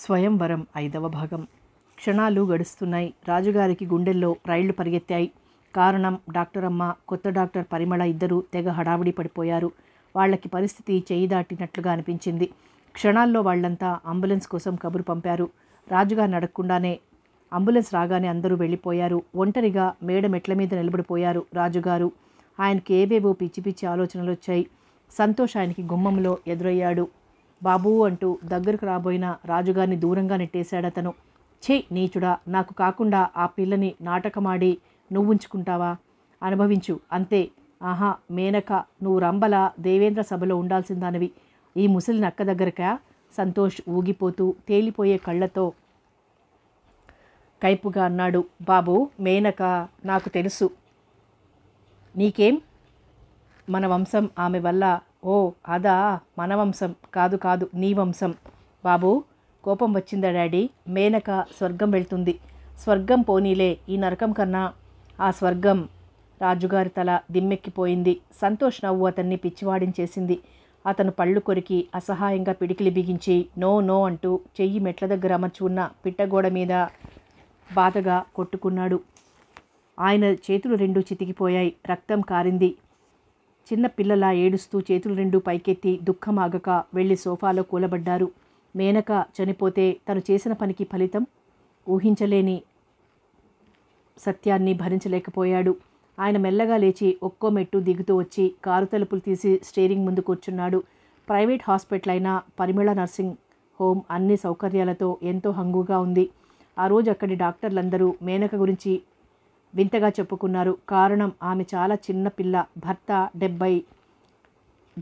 స్వయంవరం ఐదవ భాగం క్షణాలు గడుస్తున్నాయి రాజుగారికి గుండెల్లో రైళ్లు పరిగెత్తాయి కారణం డాక్టర్ అమ్మ కొత్త డాక్టర్ పరిమళ ఇద్దరూ తెగ హడావిడి పడిపోయారు వాళ్ళకి పరిస్థితి చేయి దాటినట్లుగా అనిపించింది క్షణాల్లో వాళ్ళంతా అంబులెన్స్ కోసం కబురు పంపారు రాజుగా నడక్కుండానే అంబులెన్స్ రాగానే అందరూ వెళ్ళిపోయారు ఒంటరిగా మేడ మెట్ల మీద నిలబడిపోయారు రాజుగారు ఆయనకి ఏవేవో పిచ్చి పిచ్చి ఆలోచనలు వచ్చాయి సంతోష్ ఆయనకి గుమ్మంలో ఎదురయ్యాడు బాబు అంటూ దగ్గరకు రాబోయిన రాజుగారిని దూరంగా నెట్టేశాడతను ఛీ నీచుడా నాకు కాకుండా ఆ పిల్లని నాటకమాడి నువ్వుంచుకుంటావా అనుభవించు అంతే ఆహా మేనక నువ్వు రంబల దేవేంద్ర సభలో ఉండాల్సిందానివి ఈ ముసలి నక్క దగ్గరకా సంతోష్ ఊగిపోతూ తేలిపోయే కళ్ళతో కైపుగా అన్నాడు బాబు మేనక నాకు తెలుసు నీకేం మన వంశం ఆమె వల్ల ఓ అదా మన వంశం కాదు కాదు నీ వంశం బాబు కోపం వచ్చిందా డాడీ మేనక స్వర్గం వెళ్తుంది స్వర్గం పోనీలే ఈ నరకం కన్నా ఆ స్వర్గం రాజుగారి తల దిమ్మెక్కిపోయింది సంతోష్ నవ్వు అతన్ని పిచ్చివాడించేసింది అతను పళ్ళు కొరికి అసహాయంగా పిడికిలి బిగించి నో నో అంటూ చెయ్యి మెట్ల దగ్గర అమర్చి ఉన్న పిట్టగోడ మీద బాధగా కొట్టుకున్నాడు ఆయన చేతులు రెండు చితికిపోయాయి రక్తం కారింది చిన్న పిల్లలా ఏడుస్తూ చేతులు రెండు పైకెత్తి దుఃఖమాగక వెళ్లి సోఫాలో కూలబడ్డారు మేనక చనిపోతే తను చేసిన పనికి ఫలితం ఊహించలేని సత్యాన్ని భరించలేకపోయాడు ఆయన మెల్లగా లేచి ఒక్కో మెట్టు దిగుతూ వచ్చి కారు తలుపులు తీసి స్టేరింగ్ ముందు కూర్చున్నాడు ప్రైవేట్ హాస్పిటల్ అయిన పరిమళ నర్సింగ్ హోమ్ అన్ని సౌకర్యాలతో ఎంతో హంగుగా ఉంది ఆ రోజు అక్కడి డాక్టర్లందరూ మేనక గురించి వింతగా చెప్పుకున్నారు కారణం ఆమె చాలా చిన్న పిల్ల భర్త డెబ్బై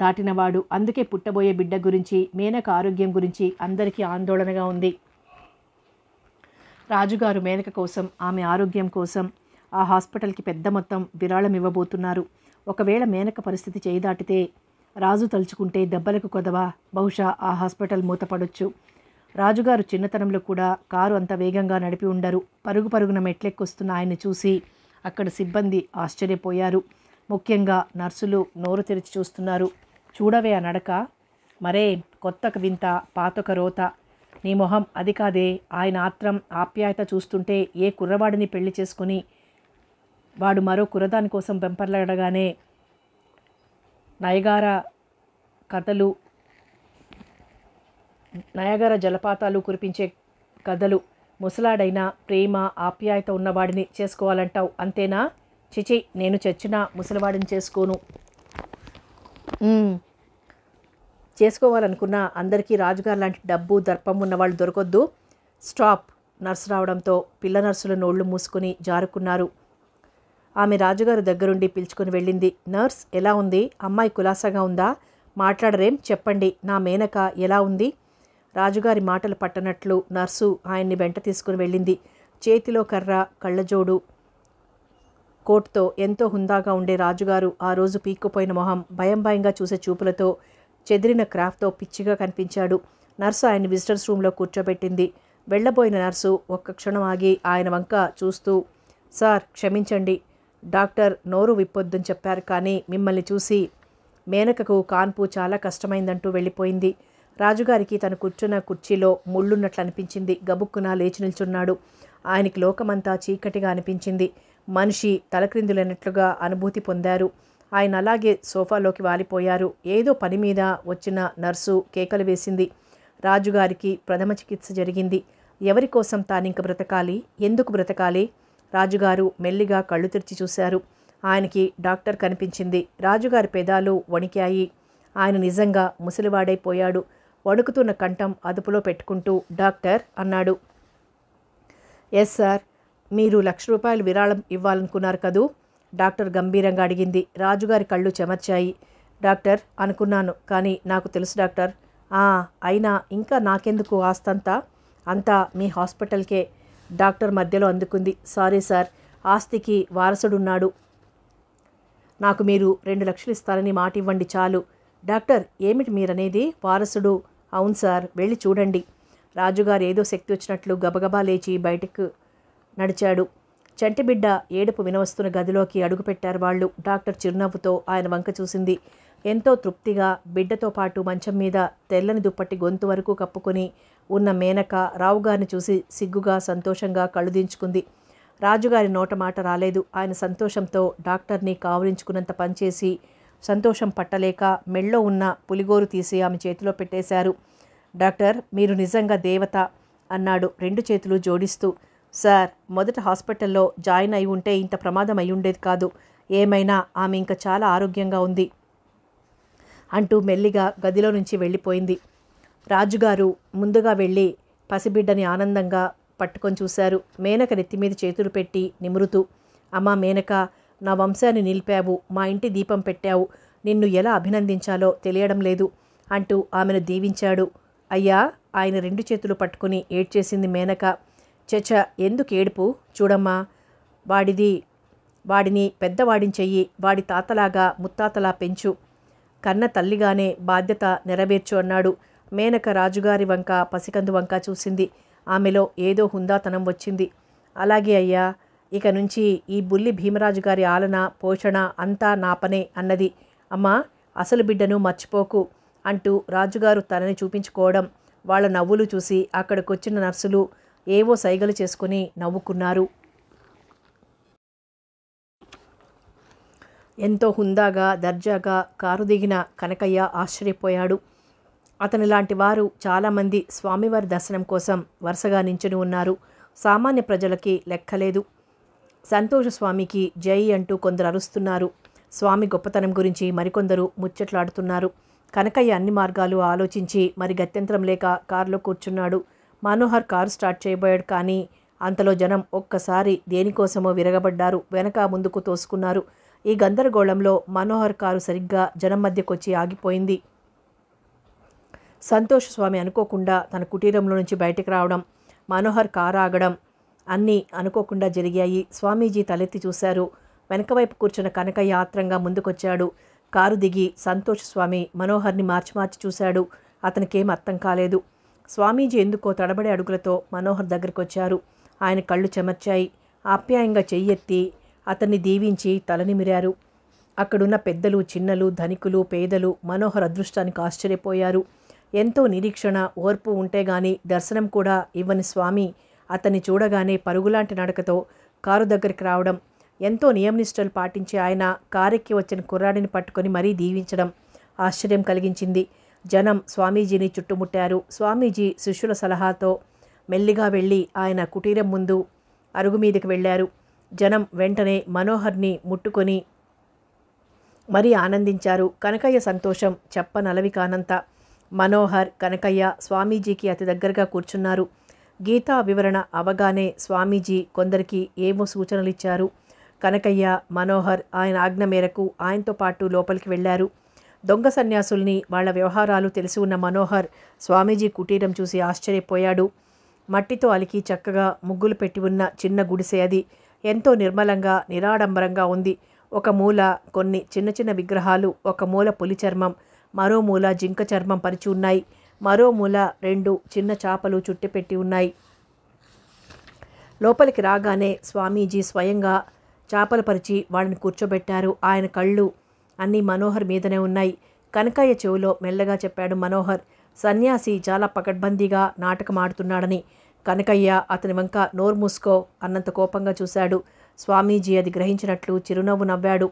దాటినవాడు అందుకే పుట్టబోయే బిడ్డ గురించి మేనక ఆరోగ్యం గురించి అందరికీ ఆందోళనగా ఉంది రాజుగారు మేనక కోసం ఆమె ఆరోగ్యం కోసం ఆ హాస్పిటల్కి పెద్ద మొత్తం విరాళం ఇవ్వబోతున్నారు ఒకవేళ మేనక పరిస్థితి చేయి దాటితే రాజు తలుచుకుంటే దెబ్బలకు కొదవా బహుశా ఆ హాస్పిటల్ మూతపడొచ్చు రాజుగారు చిన్నతనంలో కూడా కారు అంత వేగంగా నడిపి ఉండరు పరుగు పరుగున మెట్లెక్కొస్తున్న ఆయన్ని చూసి అక్కడ సిబ్బంది ఆశ్చర్యపోయారు ముఖ్యంగా నర్సులు నోరు తెరిచి చూస్తున్నారు చూడవే అనడక నడక మరే కొత్తక వింత పాతొక రోత నీ మొహం అది కాదే ఆయన ఆత్రం ఆప్యాయత చూస్తుంటే ఏ కుర్రవాడిని పెళ్లి చేసుకుని వాడు మరో కురదాని కోసం వెంపర్లాడగానే నయగార కథలు నయాగర జలపాతాలు కురిపించే కథలు ముసలాడైన ప్రేమ ఆప్యాయత ఉన్నవాడిని చేసుకోవాలంటావు అంతేనా చిచి నేను చచ్చిన ముసలివాడిని చేసుకోను చేసుకోవాలనుకున్న అందరికీ రాజుగారు లాంటి డబ్బు దర్పం ఉన్నవాళ్ళు దొరకొద్దు స్టాప్ నర్సు రావడంతో పిల్ల నర్సుల నోళ్లు మూసుకుని జారుకున్నారు ఆమె రాజుగారి దగ్గరుండి పిలుచుకుని వెళ్ళింది నర్స్ ఎలా ఉంది అమ్మాయి కులాసాగా ఉందా మాట్లాడరేం చెప్పండి నా మేనక ఎలా ఉంది రాజుగారి మాటలు పట్టనట్లు నర్సు ఆయన్ని వెంట తీసుకుని వెళ్ళింది చేతిలో కర్ర కళ్ళజోడు కోట్తో ఎంతో హుందాగా ఉండే రాజుగారు ఆ రోజు పీక్కుపోయిన మొహం భయం భయంగా చూసే చూపులతో చెదిరిన క్రాఫ్ట్తో పిచ్చిగా కనిపించాడు నర్సు ఆయన విజిటర్స్ రూమ్లో కూర్చోబెట్టింది వెళ్ళబోయిన నర్సు ఒక్క క్షణం ఆగి ఆయన వంక చూస్తూ సార్ క్షమించండి డాక్టర్ నోరు విప్పొద్దని చెప్పారు కానీ మిమ్మల్ని చూసి మేనకకు కాన్పు చాలా కష్టమైందంటూ వెళ్ళిపోయింది రాజుగారికి తను కూర్చున్న కుర్చీలో ముళ్ళున్నట్లు అనిపించింది గబుక్కున లేచి నిల్చున్నాడు ఆయనకి లోకమంతా చీకటిగా అనిపించింది మనిషి తలక్రిందులైనట్లుగా అనుభూతి పొందారు ఆయన అలాగే సోఫాలోకి వాలిపోయారు ఏదో పని మీద వచ్చిన నర్సు కేకలు వేసింది రాజుగారికి ప్రథమ చికిత్స జరిగింది ఎవరి కోసం తానింక బ్రతకాలి ఎందుకు బ్రతకాలి రాజుగారు మెల్లిగా కళ్ళు తెరిచి చూశారు ఆయనకి డాక్టర్ కనిపించింది రాజుగారి పెదాలు వణికాయి ఆయన నిజంగా ముసలివాడైపోయాడు వణుకుతున్న కంఠం అదుపులో పెట్టుకుంటూ డాక్టర్ అన్నాడు ఎస్ సార్ మీరు లక్ష రూపాయలు విరాళం ఇవ్వాలనుకున్నారు కదూ డాక్టర్ గంభీరంగా అడిగింది రాజుగారి కళ్ళు చెమర్చాయి డాక్టర్ అనుకున్నాను కానీ నాకు తెలుసు డాక్టర్ అయినా ఇంకా నాకెందుకు ఆస్తంతా అంతా మీ హాస్పిటల్కే డాక్టర్ మధ్యలో అందుకుంది సారీ సార్ ఆస్తికి వారసుడున్నాడు నాకు మీరు రెండు లక్షలు ఇస్తారని మాట ఇవ్వండి చాలు డాక్టర్ ఏమిటి మీరనేది వారసుడు అవును సార్ వెళ్ళి చూడండి రాజుగారు ఏదో శక్తి వచ్చినట్లు గబగబా లేచి బయటకు నడిచాడు చంటిబిడ్డ ఏడుపు వినవస్తున్న గదిలోకి అడుగుపెట్టారు వాళ్ళు డాక్టర్ చిరునవ్వుతో ఆయన వంక చూసింది ఎంతో తృప్తిగా బిడ్డతో పాటు మంచం మీద తెల్లని దుప్పటి గొంతు వరకు కప్పుకొని ఉన్న మేనక రావుగారిని చూసి సిగ్గుగా సంతోషంగా కళ్ళు దించుకుంది రాజుగారి నోట మాట రాలేదు ఆయన సంతోషంతో డాక్టర్ని కావలించుకున్నంత పనిచేసి సంతోషం పట్టలేక మెళ్ళో ఉన్న పులిగోరు తీసి ఆమె చేతిలో పెట్టేశారు డాక్టర్ మీరు నిజంగా దేవత అన్నాడు రెండు చేతులు జోడిస్తూ సార్ మొదట హాస్పిటల్లో జాయిన్ అయి ఉంటే ఇంత ప్రమాదం అయ్యుండేది కాదు ఏమైనా ఆమె ఇంకా చాలా ఆరోగ్యంగా ఉంది అంటూ మెల్లిగా గదిలో నుంచి వెళ్ళిపోయింది రాజుగారు ముందుగా వెళ్ళి పసిబిడ్డని ఆనందంగా పట్టుకొని చూశారు మేనక నెత్తిమీద చేతులు పెట్టి నిమురుతూ అమ్మా మేనక నా వంశాన్ని నిలిపావు మా ఇంటి దీపం పెట్టావు నిన్ను ఎలా అభినందించాలో తెలియడం లేదు అంటూ ఆమెను దీవించాడు అయ్యా ఆయన రెండు చేతులు పట్టుకుని ఏడ్చేసింది మేనక చచ ఎందుకు ఏడుపు చూడమ్మా వాడిది వాడిని పెద్దవాడిని చెయ్యి వాడి తాతలాగా ముత్తాతలా పెంచు కన్న తల్లిగానే బాధ్యత నెరవేర్చు అన్నాడు మేనక రాజుగారి వంక పసికందు వంక చూసింది ఆమెలో ఏదో హుందాతనం వచ్చింది అలాగే అయ్యా ఇక నుంచి ఈ బుల్లి భీమరాజు గారి ఆలన పోషణ అంతా నా పనే అన్నది అమ్మా అసలు బిడ్డను మర్చిపోకు అంటూ రాజుగారు తనని చూపించుకోవడం వాళ్ళ నవ్వులు చూసి అక్కడికొచ్చిన నర్సులు ఏవో సైగలు చేసుకుని నవ్వుకున్నారు ఎంతో హుందాగా దర్జాగా కారు దిగిన కనకయ్య ఆశ్చర్యపోయాడు అతని లాంటి వారు చాలామంది స్వామివారి దర్శనం కోసం వరుసగా నించుని ఉన్నారు సామాన్య ప్రజలకి లెక్కలేదు సంతోష స్వామికి జై అంటూ కొందరు అరుస్తున్నారు స్వామి గొప్పతనం గురించి మరికొందరు ముచ్చట్లాడుతున్నారు కనకయ్య అన్ని మార్గాలు ఆలోచించి మరి గత్యంతరం లేక కారులో కూర్చున్నాడు మనోహర్ కారు స్టార్ట్ చేయబోయాడు కానీ అంతలో జనం ఒక్కసారి దేనికోసమో విరగబడ్డారు వెనక ముందుకు తోసుకున్నారు ఈ గందరగోళంలో మనోహర్ కారు సరిగ్గా జనం మధ్యకొచ్చి ఆగిపోయింది సంతోష స్వామి అనుకోకుండా తన కుటీరంలో నుంచి బయటకు రావడం మనోహర్ కారు ఆగడం అన్నీ అనుకోకుండా జరిగాయి స్వామీజీ తలెత్తి చూశారు వెనకవైపు కూర్చున్న కనకయ్య ఆత్రంగా ముందుకొచ్చాడు కారు దిగి సంతోష్ స్వామి మనోహర్ని మార్చి మార్చి చూశాడు అతనికేం అర్థం కాలేదు స్వామీజీ ఎందుకో తడబడే అడుగులతో మనోహర్ వచ్చారు ఆయన కళ్ళు చెమర్చాయి ఆప్యాయంగా చెయ్యెత్తి అతన్ని దీవించి తలనిమిరారు అక్కడున్న పెద్దలు చిన్నలు ధనికులు పేదలు మనోహర్ అదృష్టానికి ఆశ్చర్యపోయారు ఎంతో నిరీక్షణ ఓర్పు ఉంటే గాని దర్శనం కూడా ఇవ్వని స్వామి అతన్ని చూడగానే పరుగులాంటి నడకతో కారు దగ్గరికి రావడం ఎంతో నియమనిష్టలు పాటించి ఆయన కారెక్కి వచ్చిన కుర్రాడిని పట్టుకొని మరీ దీవించడం ఆశ్చర్యం కలిగించింది జనం స్వామీజీని చుట్టుముట్టారు స్వామీజీ శిష్యుల సలహాతో మెల్లిగా వెళ్ళి ఆయన కుటీరం ముందు అరుగు మీదకి వెళ్ళారు జనం వెంటనే మనోహర్ని ముట్టుకొని మరీ ఆనందించారు కనకయ్య సంతోషం చెప్పనలవి కానంత మనోహర్ కనకయ్య స్వామీజీకి అతి దగ్గరగా కూర్చున్నారు గీతా వివరణ అవగానే స్వామీజీ కొందరికి ఏమో సూచనలిచ్చారు కనకయ్య మనోహర్ ఆయన ఆజ్ఞ మేరకు ఆయనతో పాటు లోపలికి వెళ్లారు దొంగ సన్యాసుల్ని వాళ్ల వ్యవహారాలు తెలిసి ఉన్న మనోహర్ స్వామీజీ కుటీరం చూసి ఆశ్చర్యపోయాడు మట్టితో అలికి చక్కగా ముగ్గులు పెట్టి ఉన్న చిన్న గుడిసె అది ఎంతో నిర్మలంగా నిరాడంబరంగా ఉంది ఒక మూల కొన్ని చిన్న చిన్న విగ్రహాలు ఒక మూల పులి చర్మం మరో మూల జింక చర్మం పరిచి ఉన్నాయి మరో మూల రెండు చిన్న చేపలు చుట్టిపెట్టి ఉన్నాయి లోపలికి రాగానే స్వామీజీ స్వయంగా చేపలు పరిచి వాళ్ళని కూర్చోబెట్టారు ఆయన కళ్ళు అన్నీ మనోహర్ మీదనే ఉన్నాయి కనకయ్య చెవిలో మెల్లగా చెప్పాడు మనోహర్ సన్యాసి చాలా పకడ్బందీగా నాటకం ఆడుతున్నాడని కనకయ్య అతని వంక నోరు మూసుకో అన్నంత కోపంగా చూశాడు స్వామీజీ అది గ్రహించినట్లు చిరునవ్వు నవ్వాడు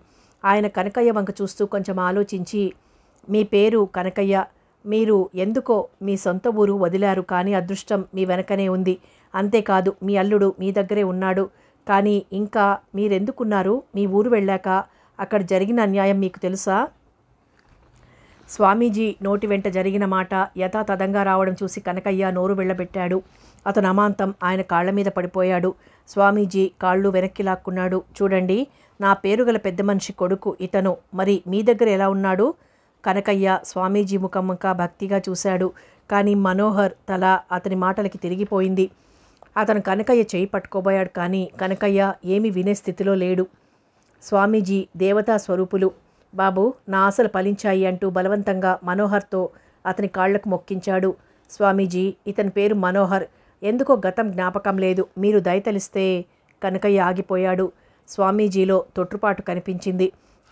ఆయన కనకయ్య వంక చూస్తూ కొంచెం ఆలోచించి మీ పేరు కనకయ్య మీరు ఎందుకో మీ సొంత ఊరు వదిలారు కానీ అదృష్టం మీ వెనకనే ఉంది అంతేకాదు మీ అల్లుడు మీ దగ్గరే ఉన్నాడు కానీ ఇంకా మీరెందుకున్నారు మీ ఊరు వెళ్ళాక అక్కడ జరిగిన అన్యాయం మీకు తెలుసా స్వామీజీ నోటి వెంట జరిగిన మాట యథాతథంగా రావడం చూసి కనకయ్య నోరు వెళ్ళబెట్టాడు అతను అమాంతం ఆయన కాళ్ల మీద పడిపోయాడు స్వామీజీ కాళ్ళు వెనక్కి లాక్కున్నాడు చూడండి నా పేరుగల పెద్ద మనిషి కొడుకు ఇతను మరి మీ దగ్గర ఎలా ఉన్నాడు కనకయ్య స్వామీజీ ముఖముఖ భక్తిగా చూశాడు కానీ మనోహర్ తల అతని మాటలకి తిరిగిపోయింది అతను కనకయ్య చేయి పట్టుకోబోయాడు కానీ కనకయ్య ఏమి వినే స్థితిలో లేడు స్వామీజీ దేవతా స్వరూపులు బాబు నా ఆశలు ఫలించాయి అంటూ బలవంతంగా మనోహర్తో అతని కాళ్లకు మొక్కించాడు స్వామీజీ ఇతని పేరు మనోహర్ ఎందుకో గతం జ్ఞాపకం లేదు మీరు దయతలిస్తే కనకయ్య ఆగిపోయాడు స్వామీజీలో తొట్టుపాటు కనిపించింది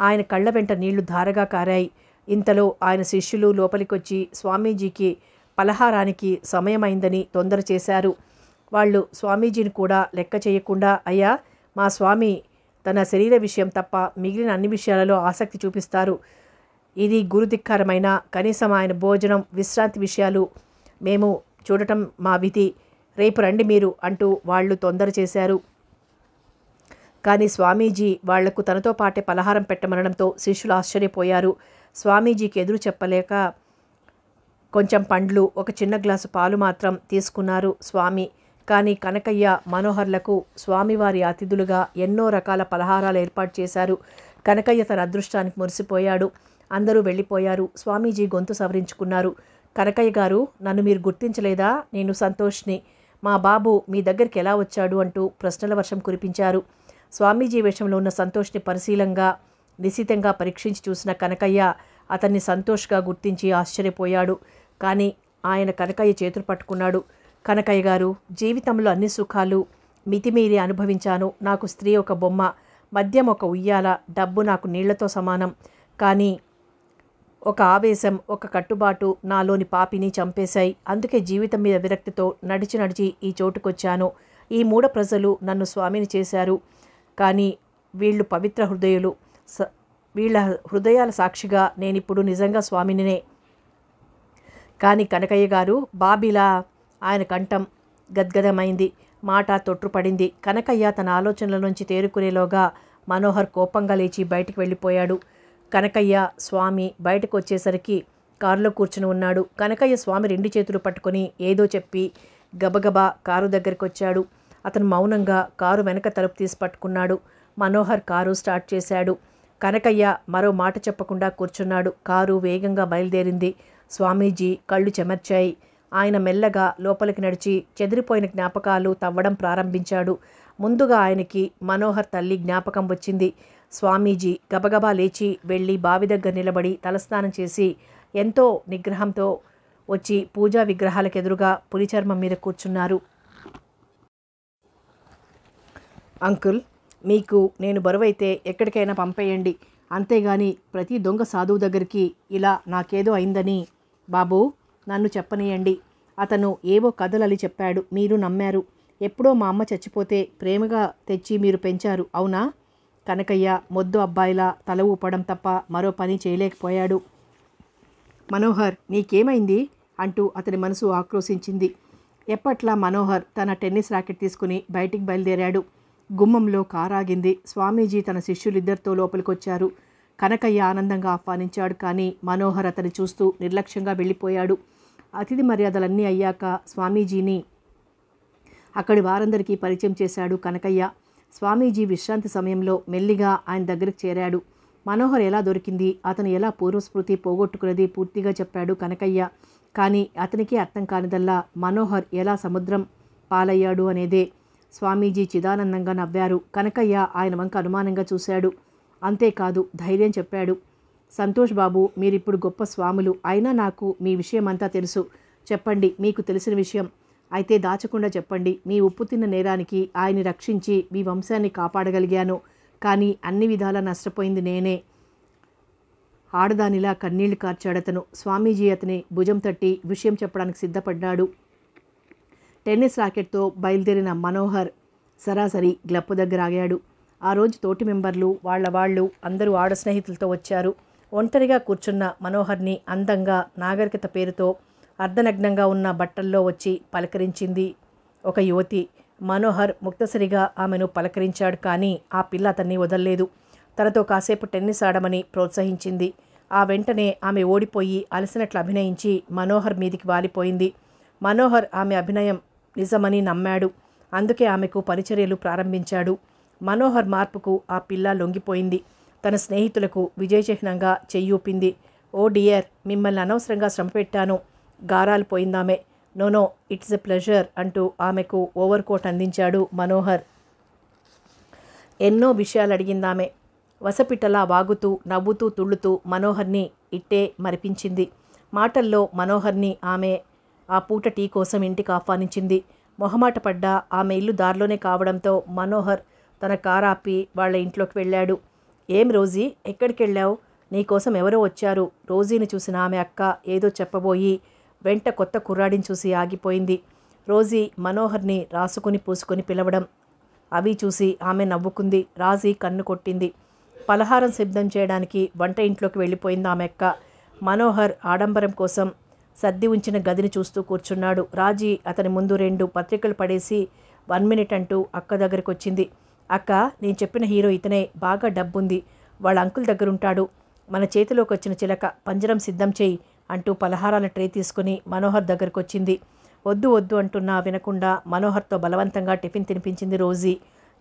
ఆయన కళ్ళ వెంట నీళ్లు ధారగా కారాయి ఇంతలో ఆయన శిష్యులు లోపలికొచ్చి స్వామీజీకి పలహారానికి సమయమైందని తొందర చేశారు వాళ్ళు స్వామీజీని కూడా లెక్క చేయకుండా అయ్యా మా స్వామి తన శరీర విషయం తప్ప మిగిలిన అన్ని విషయాలలో ఆసక్తి చూపిస్తారు ఇది గురుధిక్కారమైన కనీసం ఆయన భోజనం విశ్రాంతి విషయాలు మేము చూడటం మా విధి రేపు రండి మీరు అంటూ వాళ్ళు తొందర చేశారు కానీ స్వామీజీ వాళ్లకు తనతో పాటే పలహారం పెట్టమనడంతో శిష్యులు ఆశ్చర్యపోయారు స్వామీజీకి ఎదురు చెప్పలేక కొంచెం పండ్లు ఒక చిన్న గ్లాసు పాలు మాత్రం తీసుకున్నారు స్వామి కానీ కనకయ్య మనోహర్లకు స్వామివారి అతిథులుగా ఎన్నో రకాల పలహారాలు ఏర్పాటు చేశారు కనకయ్య తన అదృష్టానికి మురిసిపోయాడు అందరూ వెళ్ళిపోయారు స్వామీజీ గొంతు సవరించుకున్నారు కనకయ్య గారు నన్ను మీరు గుర్తించలేదా నేను సంతోష్ని మా బాబు మీ దగ్గరికి ఎలా వచ్చాడు అంటూ ప్రశ్నల వర్షం కురిపించారు స్వామీజీ వేషంలో ఉన్న సంతోష్ని పరిశీలంగా నిశితంగా పరీక్షించి చూసిన కనకయ్య అతన్ని సంతోష్గా గుర్తించి ఆశ్చర్యపోయాడు కానీ ఆయన కనకయ్య చేతులు పట్టుకున్నాడు కనకయ్య గారు జీవితంలో అన్ని సుఖాలు మితిమీరి అనుభవించాను నాకు స్త్రీ ఒక బొమ్మ మద్యం ఒక ఉయ్యాల డబ్బు నాకు నీళ్లతో సమానం కానీ ఒక ఆవేశం ఒక కట్టుబాటు నాలోని పాపిని చంపేశాయి అందుకే జీవితం మీద విరక్తితో నడిచి నడిచి ఈ చోటుకొచ్చాను ఈ మూడ ప్రజలు నన్ను స్వామిని చేశారు కానీ వీళ్ళు పవిత్ర హృదయులు స వీళ్ళ హృదయాల సాక్షిగా నేనిప్పుడు నిజంగా స్వామినినే కానీ కనకయ్య గారు బాబిలా ఆయన కంఠం గద్గదమైంది మాట తొట్టుపడింది కనకయ్య తన ఆలోచనల నుంచి తేరుకునేలోగా మనోహర్ కోపంగా లేచి బయటికి వెళ్ళిపోయాడు కనకయ్య స్వామి బయటకు వచ్చేసరికి కారులో కూర్చుని ఉన్నాడు కనకయ్య స్వామి రెండు చేతులు పట్టుకొని ఏదో చెప్పి గబగబా కారు దగ్గరికి వచ్చాడు అతను మౌనంగా కారు వెనక తలుపు తీసి పట్టుకున్నాడు మనోహర్ కారు స్టార్ట్ చేశాడు కనకయ్య మరో మాట చెప్పకుండా కూర్చున్నాడు కారు వేగంగా బయలుదేరింది స్వామీజీ కళ్ళు చెమర్చాయి ఆయన మెల్లగా లోపలికి నడిచి చెదిరిపోయిన జ్ఞాపకాలు తవ్వడం ప్రారంభించాడు ముందుగా ఆయనకి మనోహర్ తల్లి జ్ఞాపకం వచ్చింది స్వామీజీ గబగబా లేచి వెళ్ళి బావి దగ్గర నిలబడి తలస్నానం చేసి ఎంతో నిగ్రహంతో వచ్చి పూజా విగ్రహాలకు ఎదురుగా పులిచర్మం మీద కూర్చున్నారు అంకుల్ మీకు నేను బరువైతే ఎక్కడికైనా పంపేయండి అంతేగాని ప్రతి దొంగ సాధువు దగ్గరికి ఇలా నాకేదో అయిందని బాబు నన్ను చెప్పనీయండి అతను ఏవో అని చెప్పాడు మీరు నమ్మారు ఎప్పుడో మా అమ్మ చచ్చిపోతే ప్రేమగా తెచ్చి మీరు పెంచారు అవునా కనకయ్య మొద్దు అబ్బాయిలా తల ఊపడం తప్ప మరో పని చేయలేకపోయాడు మనోహర్ నీకేమైంది అంటూ అతని మనసు ఆక్రోశించింది ఎప్పట్లా మనోహర్ తన టెన్నిస్ ర్యాకెట్ తీసుకుని బయటికి బయలుదేరాడు గుమ్మంలో కారాగింది స్వామీజీ తన శిష్యులిద్దరితో లోపలికొచ్చారు కనకయ్య ఆనందంగా ఆహ్వానించాడు కానీ మనోహర్ అతని చూస్తూ నిర్లక్ష్యంగా వెళ్ళిపోయాడు అతిథి మర్యాదలన్నీ అయ్యాక స్వామీజీని అక్కడి వారందరికీ పరిచయం చేశాడు కనకయ్య స్వామీజీ విశ్రాంతి సమయంలో మెల్లిగా ఆయన దగ్గరికి చేరాడు మనోహర్ ఎలా దొరికింది అతను ఎలా పూర్వస్మృతి పోగొట్టుకున్నది పూర్తిగా చెప్పాడు కనకయ్య కానీ అతనికి అర్థం కానిదల్లా మనోహర్ ఎలా సముద్రం పాలయ్యాడు అనేదే స్వామీజీ చిదానందంగా నవ్వారు కనకయ్య ఆయన వంక అనుమానంగా చూశాడు అంతేకాదు ధైర్యం చెప్పాడు సంతోష్ బాబు మీరిప్పుడు గొప్ప స్వాములు అయినా నాకు మీ విషయం అంతా తెలుసు చెప్పండి మీకు తెలిసిన విషయం అయితే దాచకుండా చెప్పండి మీ ఉప్పు తిన్న నేరానికి ఆయన్ని రక్షించి మీ వంశాన్ని కాపాడగలిగాను కానీ అన్ని విధాలా నష్టపోయింది నేనే ఆడదానిలా కన్నీళ్లు కార్చాడతను స్వామీజీ అతని భుజం తట్టి విషయం చెప్పడానికి సిద్ధపడ్డాడు టెన్నిస్ రాకెట్తో బయలుదేరిన మనోహర్ సరాసరి గ్లప్పు దగ్గర ఆగాడు ఆ రోజు తోటి మెంబర్లు వాళ్ల వాళ్ళు అందరూ ఆడ స్నేహితులతో వచ్చారు ఒంటరిగా కూర్చున్న మనోహర్ని అందంగా నాగరికత పేరుతో అర్ధనగ్నంగా ఉన్న బట్టల్లో వచ్చి పలకరించింది ఒక యువతి మనోహర్ ముక్తసరిగా ఆమెను పలకరించాడు కానీ ఆ పిల్ల అతన్ని వదల్లేదు తనతో కాసేపు టెన్నిస్ ఆడమని ప్రోత్సహించింది ఆ వెంటనే ఆమె ఓడిపోయి అలసినట్లు అభినయించి మనోహర్ మీదికి వాలిపోయింది మనోహర్ ఆమె అభినయం నిజమని నమ్మాడు అందుకే ఆమెకు పరిచర్యలు ప్రారంభించాడు మనోహర్ మార్పుకు ఆ పిల్ల లొంగిపోయింది తన స్నేహితులకు విజయ చిహ్నంగా చెయ్యూపింది ఓ డియర్ మిమ్మల్ని అనవసరంగా శ్రమ పెట్టాను గారాలు పోయిందామే నోనో ఇట్స్ ఎ ప్లెజర్ అంటూ ఆమెకు ఓవర్ కోట్ అందించాడు మనోహర్ ఎన్నో విషయాలు అడిగిందామె వసపిట్టలా వాగుతూ నవ్వుతూ తుళ్ళుతూ మనోహర్ని ఇట్టే మరిపించింది మాటల్లో మనోహర్ని ఆమె ఆ పూట టీ కోసం ఇంటికి ఆహ్వానించింది మొహమాట పడ్డా ఆమె ఇల్లు దారిలోనే కావడంతో మనోహర్ తన కారు ఆపి వాళ్ళ ఇంట్లోకి వెళ్ళాడు ఏం రోజీ ఎక్కడికి వెళ్ళావు నీకోసం ఎవరో వచ్చారు రోజీని చూసిన ఆమె అక్క ఏదో చెప్పబోయి వెంట కొత్త కుర్రాడిని చూసి ఆగిపోయింది రోజీ మనోహర్ని రాసుకుని పూసుకొని పిలవడం అవి చూసి ఆమె నవ్వుకుంది రాజీ కన్ను కొట్టింది పలహారం సిద్ధం చేయడానికి వంట ఇంట్లోకి వెళ్ళిపోయింది ఆమె అక్క మనోహర్ ఆడంబరం కోసం సర్ది ఉంచిన గదిని చూస్తూ కూర్చున్నాడు రాజీ అతని ముందు రెండు పత్రికలు పడేసి వన్ మినిట్ అంటూ అక్క దగ్గరికి వచ్చింది అక్క నేను చెప్పిన హీరో ఇతనే బాగా డబ్బుంది వాళ్ళ అంకుల్ దగ్గరుంటాడు మన చేతిలోకి వచ్చిన చిలక పంజరం సిద్ధం చేయి అంటూ పలహారాల ట్రే తీసుకుని మనోహర్ దగ్గరకు వచ్చింది వద్దు వద్దు అంటున్నా వినకుండా మనోహర్తో బలవంతంగా టిఫిన్ తినిపించింది రోజీ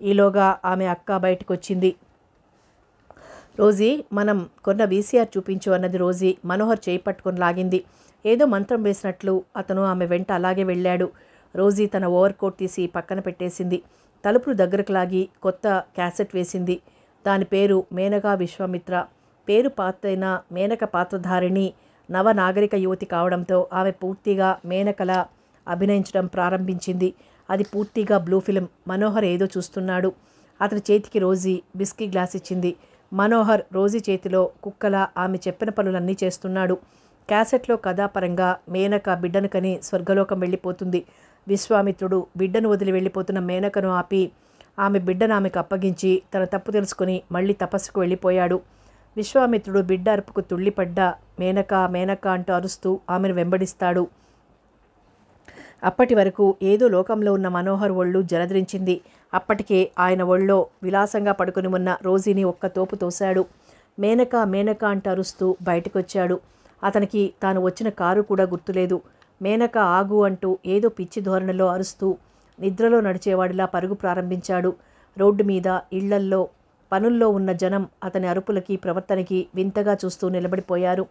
ఈలోగా ఆమె అక్క బయటకు వచ్చింది రోజీ మనం కొన్న వీసీఆర్ చూపించు అన్నది రోజీ మనోహర్ చేయి పట్టుకొని లాగింది ఏదో మంత్రం వేసినట్లు అతను ఆమె వెంట అలాగే వెళ్ళాడు రోజీ తన ఓవర్ కోట్ తీసి పక్కన పెట్టేసింది తలుపులు దగ్గరకు లాగి కొత్త క్యాసెట్ వేసింది దాని పేరు మేనగా విశ్వామిత్ర పేరు పాత్రైన మేనక పాత్రధారిణి నవనాగరిక యువతి కావడంతో ఆమె పూర్తిగా మేనకల అభినయించడం ప్రారంభించింది అది పూర్తిగా బ్లూ ఫిలిం మనోహర్ ఏదో చూస్తున్నాడు అతని చేతికి రోజీ బిస్కీ గ్లాస్ ఇచ్చింది మనోహర్ రోజీ చేతిలో కుక్కల ఆమె చెప్పిన పనులన్నీ చేస్తున్నాడు క్యాసెట్లో కథాపరంగా మేనక బిడ్డను కని స్వర్గలోకం వెళ్ళిపోతుంది విశ్వామిత్రుడు బిడ్డను వదిలి వెళ్ళిపోతున్న మేనకను ఆపి ఆమె బిడ్డను ఆమెకు అప్పగించి తన తప్పు తెలుసుకుని మళ్ళీ తపస్సుకు వెళ్ళిపోయాడు విశ్వామిత్రుడు బిడ్డ అరుపుకు తుళ్ళిపడ్డ మేనక మేనక అంటూ అరుస్తూ ఆమెను వెంబడిస్తాడు అప్పటి వరకు ఏదో లోకంలో ఉన్న మనోహర్ ఒళ్ళు జలధరించింది అప్పటికే ఆయన ఒళ్ళో విలాసంగా పడుకుని ఉన్న రోజీని ఒక్క తోపు తోశాడు మేనక మేనక అంటూ అరుస్తూ బయటకొచ్చాడు అతనికి తాను వచ్చిన కారు కూడా గుర్తులేదు మేనక ఆగు అంటూ ఏదో పిచ్చి ధోరణిలో అరుస్తూ నిద్రలో నడిచేవాడిలా పరుగు ప్రారంభించాడు రోడ్డు మీద ఇళ్లల్లో పనుల్లో ఉన్న జనం అతని అరుపులకి ప్రవర్తనకి వింతగా చూస్తూ నిలబడిపోయారు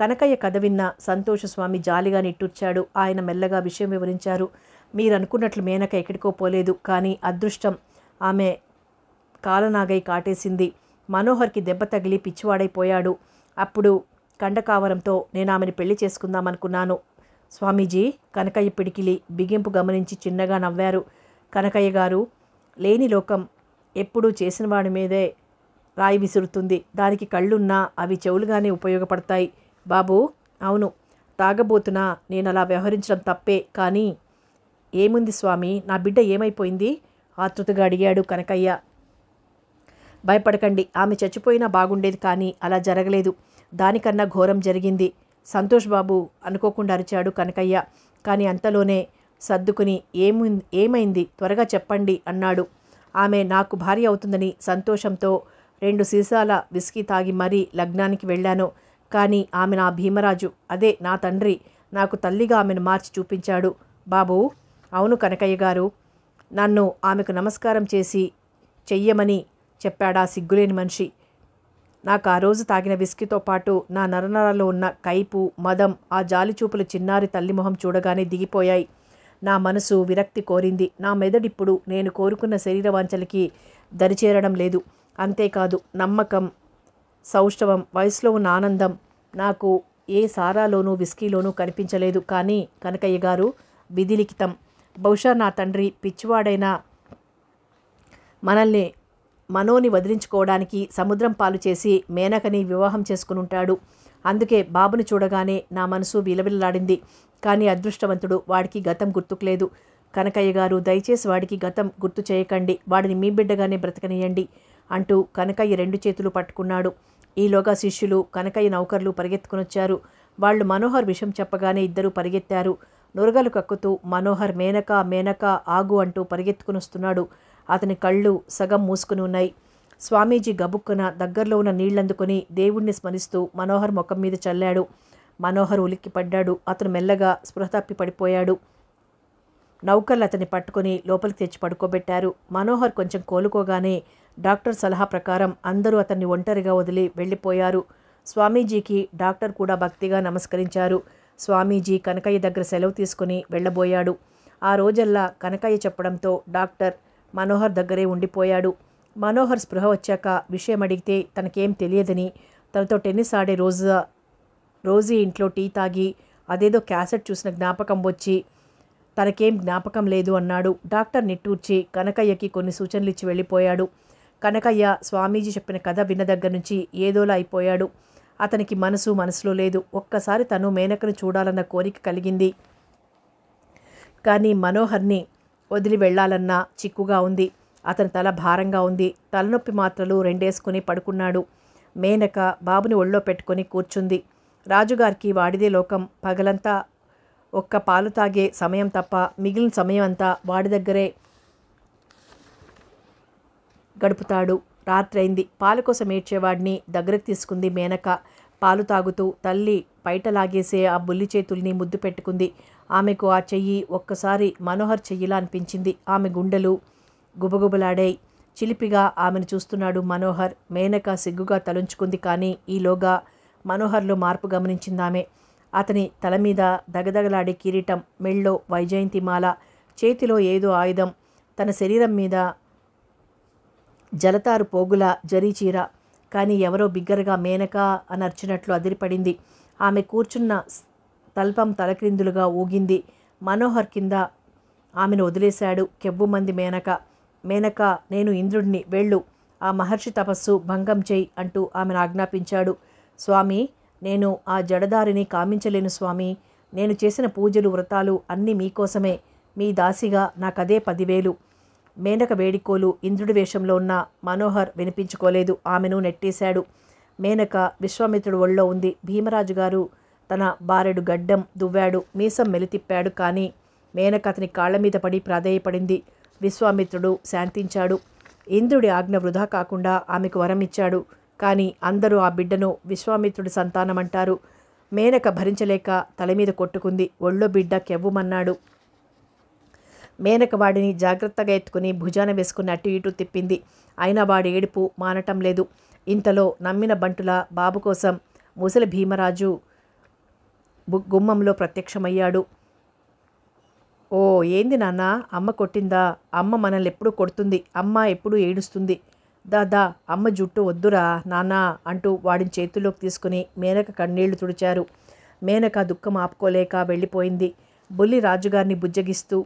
కనకయ్య కథ విన్న సంతోషస్వామి జాలిగా నిట్టూర్చాడు ఆయన మెల్లగా విషయం వివరించారు మీరనుకున్నట్లు మేనక ఎక్కడికో పోలేదు కానీ అదృష్టం ఆమె కాలనాగై కాటేసింది మనోహర్కి దెబ్బ తగిలి పిచ్చివాడైపోయాడు అప్పుడు కండకావరంతో నేను ఆమెను పెళ్లి చేసుకుందామనుకున్నాను స్వామీజీ కనకయ్య పిడికిలి బిగింపు గమనించి చిన్నగా నవ్వారు కనకయ్య గారు లేని లోకం ఎప్పుడూ చేసిన వాడి మీదే రాయి విసురుతుంది దానికి కళ్ళున్నా అవి చెవులుగానే ఉపయోగపడతాయి బాబు అవును తాగబోతున్నా నేను అలా వ్యవహరించడం తప్పే కానీ ఏముంది స్వామి నా బిడ్డ ఏమైపోయింది ఆతృతగా అడిగాడు కనకయ్య భయపడకండి ఆమె చచ్చిపోయినా బాగుండేది కానీ అలా జరగలేదు దానికన్నా ఘోరం జరిగింది సంతోష్ బాబు అనుకోకుండా అరిచాడు కనకయ్య కానీ అంతలోనే సర్దుకుని ఏము ఏమైంది త్వరగా చెప్పండి అన్నాడు ఆమె నాకు భార్య అవుతుందని సంతోషంతో రెండు సీసాల విస్కీ తాగి మరీ లగ్నానికి వెళ్ళాను కానీ ఆమె నా భీమరాజు అదే నా తండ్రి నాకు తల్లిగా ఆమెను మార్చి చూపించాడు బాబు అవును కనకయ్య గారు నన్ను ఆమెకు నమస్కారం చేసి చెయ్యమని చెప్పాడా సిగ్గులేని మనిషి నాకు ఆ రోజు తాగిన విస్కీతో పాటు నా నరనరలో ఉన్న కైపు మదం ఆ జాలిచూపుల చిన్నారి తల్లిమొహం చూడగానే దిగిపోయాయి నా మనసు విరక్తి కోరింది నా మెదడిప్పుడు నేను కోరుకున్న శరీర వాంచలకి దరిచేరడం లేదు అంతేకాదు నమ్మకం సౌష్ఠవం వయసులో ఉన్న ఆనందం నాకు ఏ సారాలోనూ విస్కీలోనూ కనిపించలేదు కానీ కనకయ్య గారు విధిలిఖితం బహుశా నా తండ్రి పిచ్చివాడైన మనల్ని మనోని వదిలించుకోవడానికి సముద్రం పాలు చేసి మేనకని వివాహం చేసుకునుంటాడు అందుకే బాబును చూడగానే నా మనసు విలవిల్లలాడింది కానీ అదృష్టవంతుడు వాడికి గతం గుర్తుకులేదు కనకయ్య గారు దయచేసి వాడికి గతం గుర్తు చేయకండి వాడిని మీ బిడ్డగానే బ్రతకనియండి అంటూ కనకయ్య రెండు చేతులు పట్టుకున్నాడు ఈలోగా శిష్యులు కనకయ్య నౌకర్లు పరిగెత్తుకునొచ్చారు వాళ్ళు మనోహర్ విషయం చెప్పగానే ఇద్దరూ పరిగెత్తారు నురగలు కక్కుతూ మనోహర్ మేనక మేనక ఆగు అంటూ పరిగెత్తుకునొస్తున్నాడు అతని కళ్ళు సగం మూసుకుని ఉన్నాయి స్వామీజీ గబుక్కున దగ్గరలో ఉన్న నీళ్లందుకొని దేవుణ్ణి స్మరిస్తూ మనోహర్ ముఖం మీద చల్లాడు మనోహర్ ఉలిక్కి పడ్డాడు అతను మెల్లగా స్పృహ తప్పి పడిపోయాడు నౌకర్లు అతన్ని పట్టుకుని లోపలికి తెచ్చి పడుకోబెట్టారు మనోహర్ కొంచెం కోలుకోగానే డాక్టర్ సలహా ప్రకారం అందరూ అతన్ని ఒంటరిగా వదిలి వెళ్ళిపోయారు స్వామీజీకి డాక్టర్ కూడా భక్తిగా నమస్కరించారు స్వామీజీ కనకయ్య దగ్గర సెలవు తీసుకుని వెళ్ళబోయాడు ఆ రోజల్లా కనకయ్య చెప్పడంతో డాక్టర్ మనోహర్ దగ్గరే ఉండిపోయాడు మనోహర్ స్పృహ వచ్చాక విషయం అడిగితే తనకేం తెలియదని తనతో టెన్నిస్ ఆడే రోజు రోజీ ఇంట్లో టీ తాగి అదేదో క్యాసెట్ చూసిన జ్ఞాపకం వచ్చి తనకేం జ్ఞాపకం లేదు అన్నాడు డాక్టర్ నిట్టూర్చి కనకయ్యకి కొన్ని సూచనలు ఇచ్చి వెళ్ళిపోయాడు కనకయ్య స్వామీజీ చెప్పిన కథ విన్న దగ్గర నుంచి ఏదోలా అయిపోయాడు అతనికి మనసు మనసులో లేదు ఒక్కసారి తను మేనకను చూడాలన్న కోరిక కలిగింది కానీ మనోహర్ని వదిలి వెళ్లాలన్నా చిక్కుగా ఉంది అతని తల భారంగా ఉంది తలనొప్పి మాత్రలు రెండేసుకుని పడుకున్నాడు మేనక బాబుని ఒళ్ళో పెట్టుకొని కూర్చుంది రాజుగారికి వాడిదే లోకం పగలంతా ఒక్క పాలు తాగే సమయం తప్ప మిగిలిన సమయం అంతా వాడి దగ్గరే గడుపుతాడు రాత్రైంది పాల కోసం ఏడ్చేవాడిని దగ్గరకు తీసుకుంది మేనక పాలు తాగుతూ తల్లి బయట లాగేసే ఆ బుల్లి చేతుల్ని ముద్దు పెట్టుకుంది ఆమెకు ఆ చెయ్యి ఒక్కసారి మనోహర్ చెయ్యిలా అనిపించింది ఆమె గుండెలు గుబగుబలాడాయి చిలిపిగా ఆమెను చూస్తున్నాడు మనోహర్ మేనక సిగ్గుగా తలుంచుకుంది కానీ ఈలోగా మనోహర్లో మార్పు గమనించిందామె అతని తల మీద దగదగలాడే కిరీటం మెళ్ళో వైజయంతిమాల చేతిలో ఏదో ఆయుధం తన శరీరం మీద జలతారు పోగుల జరీచీర కానీ ఎవరో బిగ్గరగా మేనక అని అర్చినట్లు అదిరిపడింది ఆమె కూర్చున్న తల్పం తలక్రిందులుగా ఊగింది మనోహర్ కింద ఆమెను వదిలేశాడు కెవ్వుమంది మేనక మేనక నేను ఇంద్రుడిని వెళ్ళు ఆ మహర్షి తపస్సు భంగం చేయి అంటూ ఆమెను ఆజ్ఞాపించాడు స్వామి నేను ఆ జడదారిని కామించలేను స్వామి నేను చేసిన పూజలు వ్రతాలు అన్నీ మీకోసమే మీ దాసిగా నాకదే పదివేలు మేనక వేడికోలు ఇంద్రుడి వేషంలో ఉన్న మనోహర్ వినిపించుకోలేదు ఆమెను నెట్టేశాడు మేనక విశ్వామిత్రుడు ఒళ్ళో ఉంది భీమరాజు గారు తన బారెడు గడ్డం దువ్వాడు మీసం మెలితిప్పాడు కానీ మేనక అతని కాళ్ల మీద పడి ప్రాధేయపడింది విశ్వామిత్రుడు శాంతించాడు ఇంద్రుడి ఆజ్ఞ వృధా కాకుండా ఆమెకు వరం ఇచ్చాడు కానీ అందరూ ఆ బిడ్డను విశ్వామిత్రుడి సంతానమంటారు మేనక భరించలేక తల మీద కొట్టుకుంది ఒళ్ళో బిడ్డ కెవ్వుమన్నాడు మేనక వాడిని జాగ్రత్తగా ఎత్తుకుని భుజాన వేసుకుని అటు ఇటు తిప్పింది అయినా వాడి ఏడుపు మానటం లేదు ఇంతలో నమ్మిన బంటుల బాబు కోసం ముసలి భీమరాజు గుమ్మంలో ప్రత్యక్షమయ్యాడు ఓ ఏంది నాన్న అమ్మ కొట్టిందా అమ్మ మనల్ని ఎప్పుడూ కొడుతుంది అమ్మ ఎప్పుడు ఏడుస్తుంది దాదా అమ్మ జుట్టు వద్దురా నాన్నా అంటూ వాడిని చేతుల్లోకి తీసుకుని మేనక కన్నీళ్లు తుడిచారు మేనక దుఃఖం ఆపుకోలేక వెళ్ళిపోయింది బుల్లి రాజుగారిని బుజ్జగిస్తూ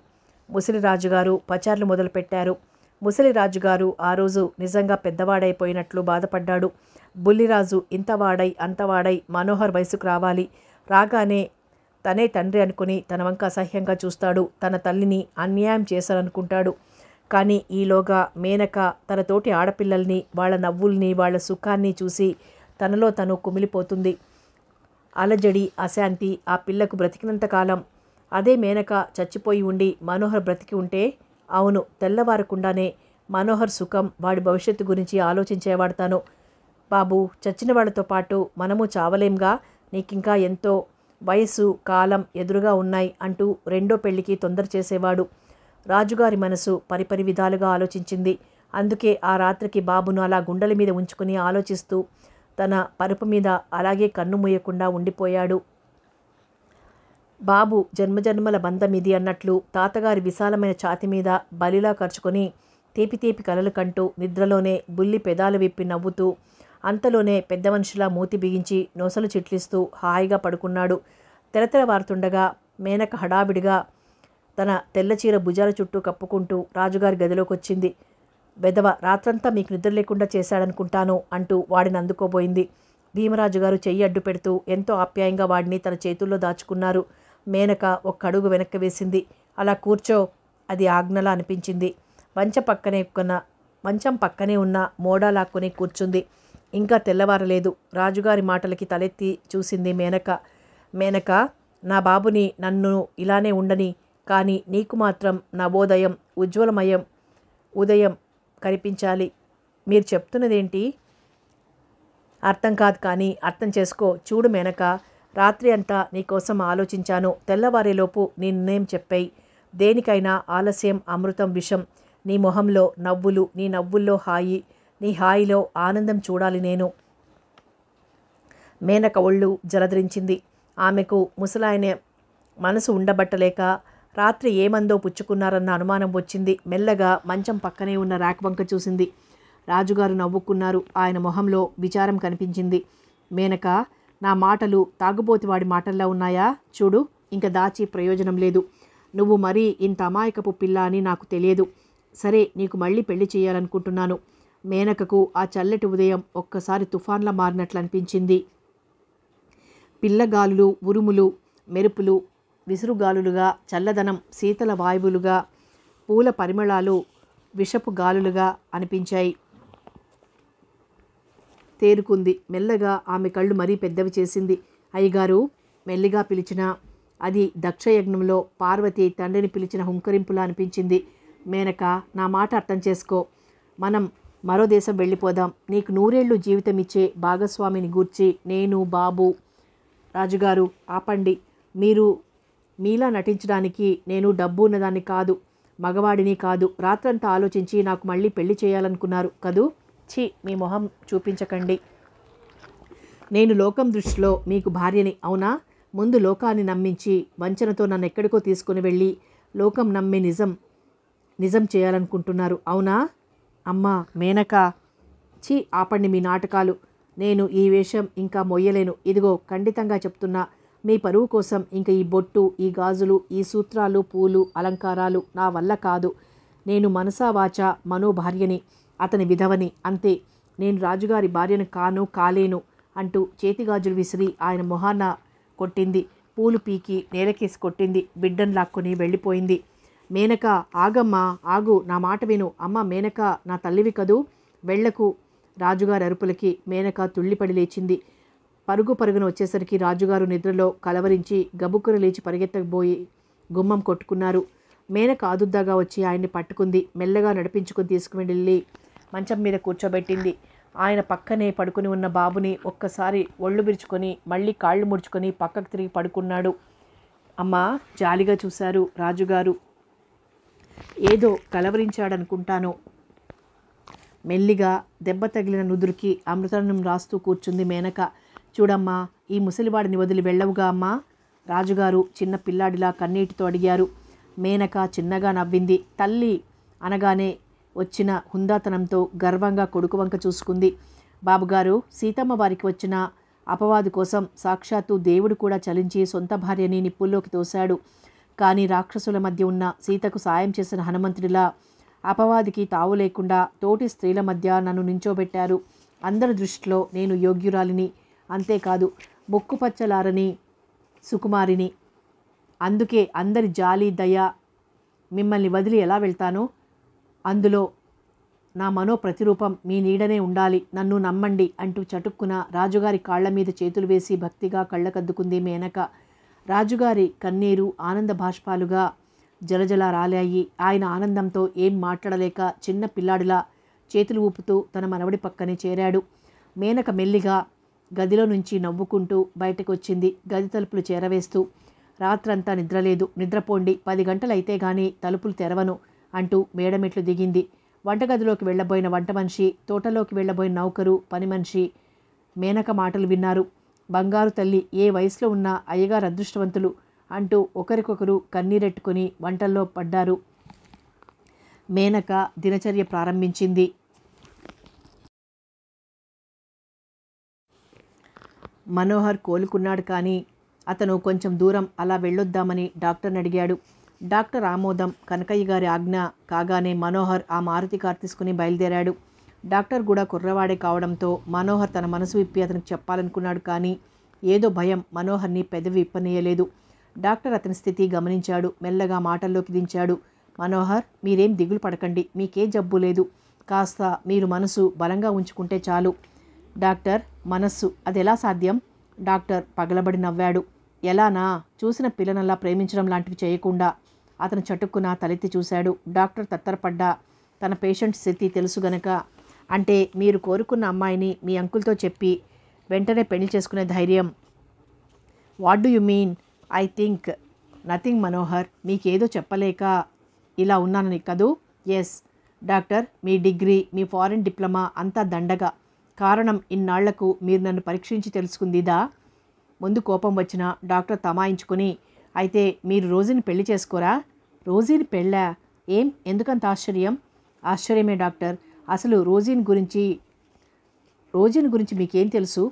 ముసలి రాజుగారు పచార్లు మొదలుపెట్టారు ముసలి రాజుగారు ఆ రోజు నిజంగా పెద్దవాడైపోయినట్లు బాధపడ్డాడు బుల్లిరాజు ఇంత వాడై అంత వాడై మనోహర్ వయసుకు రావాలి రాగానే తనే తండ్రి అనుకుని తన వంక అసహ్యంగా చూస్తాడు తన తల్లిని అన్యాయం చేశారనుకుంటాడు కానీ ఈలోగా మేనక తనతోటి ఆడపిల్లల్ని వాళ్ళ నవ్వుల్ని వాళ్ళ సుఖాన్ని చూసి తనలో తను కుమిలిపోతుంది అలజడి అశాంతి ఆ పిల్లకు బ్రతికినంతకాలం అదే మేనక చచ్చిపోయి ఉండి మనోహర్ బ్రతికి ఉంటే అవును తెల్లవారకుండానే మనోహర్ సుఖం వాడి భవిష్యత్తు గురించి ఆలోచించేవాడతాను బాబు చచ్చిన వాళ్ళతో పాటు మనము చావలేంగా నీకింకా ఎంతో వయసు కాలం ఎదురుగా ఉన్నాయి అంటూ రెండో పెళ్లికి తొందర చేసేవాడు రాజుగారి మనసు పరిపరి విధాలుగా ఆలోచించింది అందుకే ఆ రాత్రికి బాబును అలా గుండెల మీద ఉంచుకుని ఆలోచిస్తూ తన పరుపు మీద అలాగే కన్ను మూయకుండా ఉండిపోయాడు బాబు జన్మజన్మల బంధం ఇది అన్నట్లు తాతగారి విశాలమైన ఛాతి మీద బలిలా ఖర్చుకొని తీపి తీపి కలలు కంటూ నిద్రలోనే బుల్లి పెదాలు విప్పి నవ్వుతూ అంతలోనే పెద్ద మనుషులా మూతి బిగించి నొసలు చిట్లిస్తూ హాయిగా పడుకున్నాడు తెరతెరవారుతుండగా మేనక హడావిడిగా తన తెల్లచీర భుజాల చుట్టూ కప్పుకుంటూ రాజుగారి గదిలోకి వచ్చింది వెదవ రాత్రంతా మీకు నిద్ర లేకుండా చేశాడనుకుంటాను అంటూ వాడిని అందుకోబోయింది భీమరాజు గారు చెయ్యి అడ్డు పెడుతూ ఎంతో ఆప్యాయంగా వాడిని తన చేతుల్లో దాచుకున్నారు మేనక ఒక్క అడుగు వెనక్కి వేసింది అలా కూర్చో అది ఆజ్ఞలా అనిపించింది మంచం పక్కనే కొన్న మంచం పక్కనే ఉన్న మోడా లాక్కుని కూర్చుంది ఇంకా తెల్లవారలేదు రాజుగారి మాటలకి తలెత్తి చూసింది మేనక మేనక నా బాబుని నన్ను ఇలానే ఉండని కానీ నీకు మాత్రం నవోదయం ఉజ్వలమయం ఉదయం కనిపించాలి మీరు చెప్తున్నదేంటి అర్థం కాదు కానీ అర్థం చేసుకో చూడు మేనక రాత్రి అంతా నీకోసం ఆలోచించాను తెల్లవారేలోపు నీ నిర్ణయం చెప్పాయి దేనికైనా ఆలస్యం అమృతం విషం నీ మొహంలో నవ్వులు నీ నవ్వుల్లో హాయి నీ హాయిలో ఆనందం చూడాలి నేను మేనక ఒళ్ళు జలధరించింది ఆమెకు ముసలాయన మనసు ఉండబట్టలేక రాత్రి ఏమందో పుచ్చుకున్నారన్న అనుమానం వచ్చింది మెల్లగా మంచం పక్కనే ఉన్న ర్యాక్ వంక చూసింది రాజుగారు నవ్వుకున్నారు ఆయన మొహంలో విచారం కనిపించింది మేనక నా మాటలు వాడి మాటల్లో ఉన్నాయా చూడు ఇంక దాచి ప్రయోజనం లేదు నువ్వు మరీ ఇంత అమాయకపు పిల్ల అని నాకు తెలియదు సరే నీకు మళ్ళీ పెళ్లి చేయాలనుకుంటున్నాను మేనకకు ఆ చల్లటి ఉదయం ఒక్కసారి తుఫాన్లా మారినట్లనిపించింది పిల్లగాలులు ఉరుములు మెరుపులు విసురుగాలులుగా చల్లదనం శీతల వాయువులుగా పూల పరిమళాలు విషపు గాలులుగా అనిపించాయి తేరుకుంది మెల్లగా ఆమె కళ్ళు మరీ పెద్దవి చేసింది అయ్యగారు మెల్లిగా పిలిచిన అది దక్షయజ్ఞంలో పార్వతి తండ్రిని పిలిచిన హుంకరింపులా అనిపించింది మేనక నా మాట అర్థం చేసుకో మనం మరో దేశం వెళ్ళిపోదాం నీకు నూరేళ్లు జీవితం ఇచ్చే భాగస్వామిని గూర్చి నేను బాబు రాజుగారు ఆపండి మీరు మీలా నటించడానికి నేను డబ్బు ఉన్నదాన్ని కాదు మగవాడిని కాదు రాత్రంతా ఆలోచించి నాకు మళ్ళీ పెళ్లి చేయాలనుకున్నారు కదూ ఛీ మీ మొహం చూపించకండి నేను లోకం దృష్టిలో మీకు భార్యని అవునా ముందు లోకాన్ని నమ్మించి వంచనతో నన్ను ఎక్కడికో తీసుకుని వెళ్ళి లోకం నమ్మే నిజం నిజం చేయాలనుకుంటున్నారు అవునా అమ్మా మేనకా చీ ఆపండి మీ నాటకాలు నేను ఈ వేషం ఇంకా మొయ్యలేను ఇదిగో ఖండితంగా చెప్తున్నా మీ పరువు కోసం ఇంక ఈ బొట్టు ఈ గాజులు ఈ సూత్రాలు పూలు అలంకారాలు నా వల్ల కాదు నేను మనసావాచ మనోభార్యని అతని విధవని అంతే నేను రాజుగారి భార్యను కాను కాలేను అంటూ చేతిగాజులు విసిరి ఆయన మొహాన కొట్టింది పూలు పీకి నేలకేసి కొట్టింది బిడ్డను లాక్కొని వెళ్ళిపోయింది మేనక ఆగమ్మా ఆగు నా మాట విను అమ్మ మేనక నా తల్లివి కదూ వెళ్లకు రాజుగారి అరుపులకి మేనక తుళ్ళిపడి లేచింది పరుగు పరుగున వచ్చేసరికి రాజుగారు నిద్రలో కలవరించి గబుక్కున లేచి పరిగెత్తకపోయి గుమ్మం కొట్టుకున్నారు మేనక ఆదుద్దాగా వచ్చి ఆయన్ని పట్టుకుంది మెల్లగా నడిపించుకుని తీసుకువెళ్ళి మంచం మీద కూర్చోబెట్టింది ఆయన పక్కనే పడుకుని ఉన్న బాబుని ఒక్కసారి ఒళ్ళు బిరుచుకొని మళ్ళీ కాళ్ళు ముడుచుకొని పక్కకు తిరిగి పడుకున్నాడు అమ్మా జాలిగా చూశారు రాజుగారు ఏదో కలవరించాడనుకుంటాను మెల్లిగా దెబ్బ తగిలిన నుదురికి అమృతనం రాస్తూ కూర్చుంది మేనక చూడమ్మా ఈ ముసలివాడిని వదిలి వెళ్ళవుగా అమ్మా రాజుగారు చిన్న పిల్లాడిలా కన్నీటితో అడిగారు మేనక చిన్నగా నవ్వింది తల్లి అనగానే వచ్చిన హుందాతనంతో గర్వంగా కొడుకు వంక చూసుకుంది బాబుగారు సీతమ్మ వారికి వచ్చిన అపవాదు కోసం సాక్షాత్తు దేవుడు కూడా చలించి సొంత భార్యని నిప్పుల్లోకి తోశాడు కానీ రాక్షసుల మధ్య ఉన్న సీతకు సాయం చేసిన హనుమంతుడిలా అపవాదికి తావు లేకుండా తోటి స్త్రీల మధ్య నన్ను నించోబెట్టారు అందరి దృష్టిలో నేను యోగ్యురాలిని అంతేకాదు బొక్కుపచ్చలారని సుకుమారిని అందుకే అందరి జాలి దయ మిమ్మల్ని వదిలి ఎలా వెళ్తానో అందులో నా మనో ప్రతిరూపం మీ నీడనే ఉండాలి నన్ను నమ్మండి అంటూ చటుక్కున రాజుగారి కాళ్ల మీద చేతులు వేసి భక్తిగా కళ్ళకద్దుకుంది మేనక రాజుగారి కన్నీరు ఆనంద భాష్పాలుగా జలజల రాలాయి ఆయన ఆనందంతో ఏం మాట్లాడలేక చిన్న పిల్లాడిలా చేతులు ఊపుతూ తన మనవడి పక్కనే చేరాడు మేనక మెల్లిగా గదిలో నుంచి నవ్వుకుంటూ బయటకు వచ్చింది గది తలుపులు చేరవేస్తూ రాత్రంతా నిద్రలేదు నిద్రపోండి పది గంటలైతే గానీ తలుపులు తెరవను అంటూ మేడమెట్లు దిగింది వంటగదిలోకి వెళ్ళబోయిన వంట మనిషి తోటలోకి వెళ్లబోయిన నౌకరు పని మనిషి మేనక మాటలు విన్నారు బంగారు తల్లి ఏ వయసులో ఉన్నా అయ్యగారు అదృష్టవంతులు అంటూ ఒకరికొకరు కన్నీరెట్టుకుని వంటల్లో పడ్డారు మేనక దినచర్య ప్రారంభించింది మనోహర్ కోలుకున్నాడు కానీ అతను కొంచెం దూరం అలా వెళ్ళొద్దామని డాక్టర్ని అడిగాడు డాక్టర్ ఆమోదం కనకయ్య గారి ఆజ్ఞ కాగానే మనోహర్ ఆ మారుతి కార్ తీసుకుని బయలుదేరాడు డాక్టర్ కూడా కుర్రవాడే కావడంతో మనోహర్ తన మనసు విప్పి అతనికి చెప్పాలనుకున్నాడు కానీ ఏదో భయం మనోహర్ని పెదవి విప్పనీయలేదు డాక్టర్ అతని స్థితి గమనించాడు మెల్లగా మాటల్లోకి దించాడు మనోహర్ మీరేం దిగులు పడకండి మీకే జబ్బు లేదు కాస్త మీరు మనసు బలంగా ఉంచుకుంటే చాలు డాక్టర్ మనస్సు అది ఎలా సాధ్యం డాక్టర్ పగలబడి నవ్వాడు ఎలానా చూసిన పిల్లనల్లా ప్రేమించడం లాంటివి చేయకుండా అతను చటుక్కున తలెత్తి చూశాడు డాక్టర్ తత్తరపడ్డా తన పేషెంట్ స్థితి తెలుసు గనక అంటే మీరు కోరుకున్న అమ్మాయిని మీ అంకుల్తో చెప్పి వెంటనే పెళ్లి చేసుకునే ధైర్యం what do you mean I think nothing Manohar మీకేదో చెప్పలేక ఇలా ఉన్నానని కదూ ఎస్ డాక్టర్ మీ డిగ్రీ మీ ఫారెన్ డిప్లొమా అంతా దండగా కారణం ఇన్నాళ్లకు మీరు నన్ను పరీక్షించి తెలుసుకుందిదా ముందు కోపం వచ్చిన డాక్టర్ తమాయించుకుని అయితే మీరు రోజుని పెళ్లి చేసుకోరా రోజీని పెళ్ళా ఏం ఎందుకంత ఆశ్చర్యం ఆశ్చర్యమే డాక్టర్ అసలు రోజీని గురించి రోజీని గురించి మీకేం తెలుసు